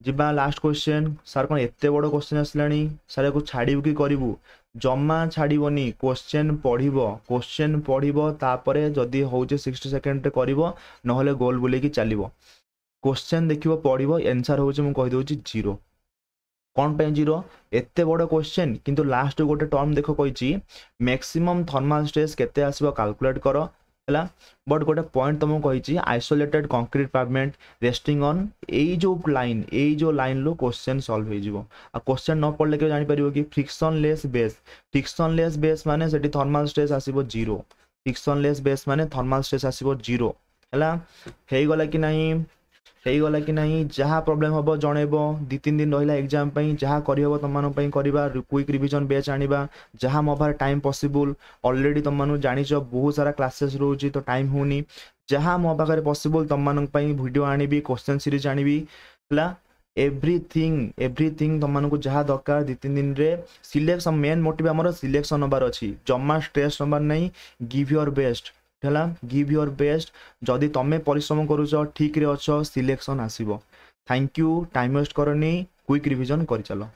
ଯିବା ଲାଷ୍ଟ କ୍ୱେଶ୍ଚେନ୍ ସାର୍ କ'ଣ ଏତେ ବଡ଼ କ୍ୱେଶ୍ଚେନ୍ ଆସିଲାଣି ସାର୍ ଏହାକୁ ଛାଡ଼ିବୁ କି କରିବୁ ଜମା ଛାଡ଼ିବନି କ୍ୱେଶ୍ଚେନ୍ ପଢ଼ିବ କ୍ୱେଶ୍ଚେନ୍ ପଢ଼ିବ ତାପରେ ଯଦି ହେଉଛି ସିକ୍ସଟି ସେକେଣ୍ଡରେ କରିବ ନହେଲେ ଗୋଲ୍ ବୁଲେଇକି ଚାଲିବ କ୍ୱେଶ୍ଚେନ୍ ଦେଖିବ ପଢ଼ିବ ଏନ୍ସାର୍ ହେଉଛି ମୁଁ କହିଦେଉଛି ଜିରୋ କ'ଣ ପାଇଁ ଜିରୋ ଏତେ ବଡ଼ କ୍ୱେଶ୍ଚେନ୍ କିନ୍ତୁ ଲାଷ୍ଟ ଗୋଟେ ଟର୍ମ ଦେଖ କହିଛି ମ୍ୟାକ୍ସିମମ୍ ଥର୍ମାଲ୍ ଷ୍ଟ୍ରେସ୍ କେତେ ଆସିବ କାଲକୁଲେଟ୍ କର ହେଲା ବଟ୍ ଗୋଟେ ପଏଣ୍ଟ ତୁମକୁ କହିଛି isolated concrete pavement resting on ଏଇ ଯେଉଁ ଲାଇନ୍ ଏଇ ଯେଉଁ ଲାଇନ୍ରୁ କୋଶ୍ଚେନ୍ ସଲ୍ଭ ହେଇଯିବ ଆଉ କୋଶ୍ଚେନ୍ ନ ପଡ଼ିଲେ କେବେ ଜାଣିପାରିବ କି frictionless base frictionless base ମାନେ ସେଠି ଥର୍ମାଲ୍ ଷ୍ଟ୍ରେସ୍ ଆସିବ ଜିରୋ ଫ୍ରିକ୍ସନ୍ ଲେସ୍ ବେସ୍ ମାନେ ଥର୍ମାଲ୍ ଷ୍ଟ୍ରେସ୍ ଆସିବ ଜିରୋ ହେଲା ହେଇଗଲା କି ନାହିଁ ହେଇଗଲା କି ନାହିଁ ଯାହା ପ୍ରୋବ୍ଲେମ୍ ହେବ ଜଣେଇବ ଦୁଇ ତିନି ଦିନ ରହିଲା ଏକ୍ଜାମ୍ ପାଇଁ ଯାହା କରିହେବ ତୁମମାନଙ୍କ ପାଇଁ କରିବା କ୍ୱିକ୍ ରିଭିଜନ୍ ବ୍ୟାଚ୍ ଆଣିବା ଯାହା ମୋ ପାଖରେ ଟାଇମ୍ ପସିବୁଲ୍ ଅଲରେଡ଼ି ତୁମମାନଙ୍କୁ ଜାଣିଛ ବହୁତ ସାରା କ୍ଲାସେସ୍ ରହୁଛି ତ ଟାଇମ୍ ହେଉନି ଯାହା ମୋ ପାଖରେ ପସିବୁଲ୍ ତୁମମାନଙ୍କ ପାଇଁ ଭିଡ଼ିଓ ଆଣିବି କ୍ୱେଶ୍ଚନ୍ ସିରିଜ୍ ଆଣିବି ହେଲା ଏଭ୍ରିଥିଙ୍ଗ ଏଭ୍ରିଥିଙ୍ଗ ତୁମମାନଙ୍କୁ ଯାହା ଦରକାର ଦୁଇ ତିନି ଦିନରେ ସିଲେକ୍ସନ୍ ମେନ୍ ମୋଟିଭ୍ ଆମର ସିଲେକ୍ସନ୍ ନେବାର ଅଛି ଜମା ଷ୍ଟ୍ରେସ୍ ନେବାର ନାହିଁ ଗିଭ୍ ୟୋର୍ ବେଷ୍ଟ ହେଲା ଗିଭ୍ ୟୋର୍ ବେଷ୍ଟ ଯଦି ତୁମେ ପରିଶ୍ରମ କରୁଛ ଠିକ୍ରେ ଅଛ ସିଲେକ୍ସନ୍ ଆସିବ ଥ୍ୟାଙ୍କ ୟୁ ଟାଇମ୍ ୱେଷ୍ଟ କରନି କୁଇକ୍ ରିଭିଜନ୍ କରିଚାଲ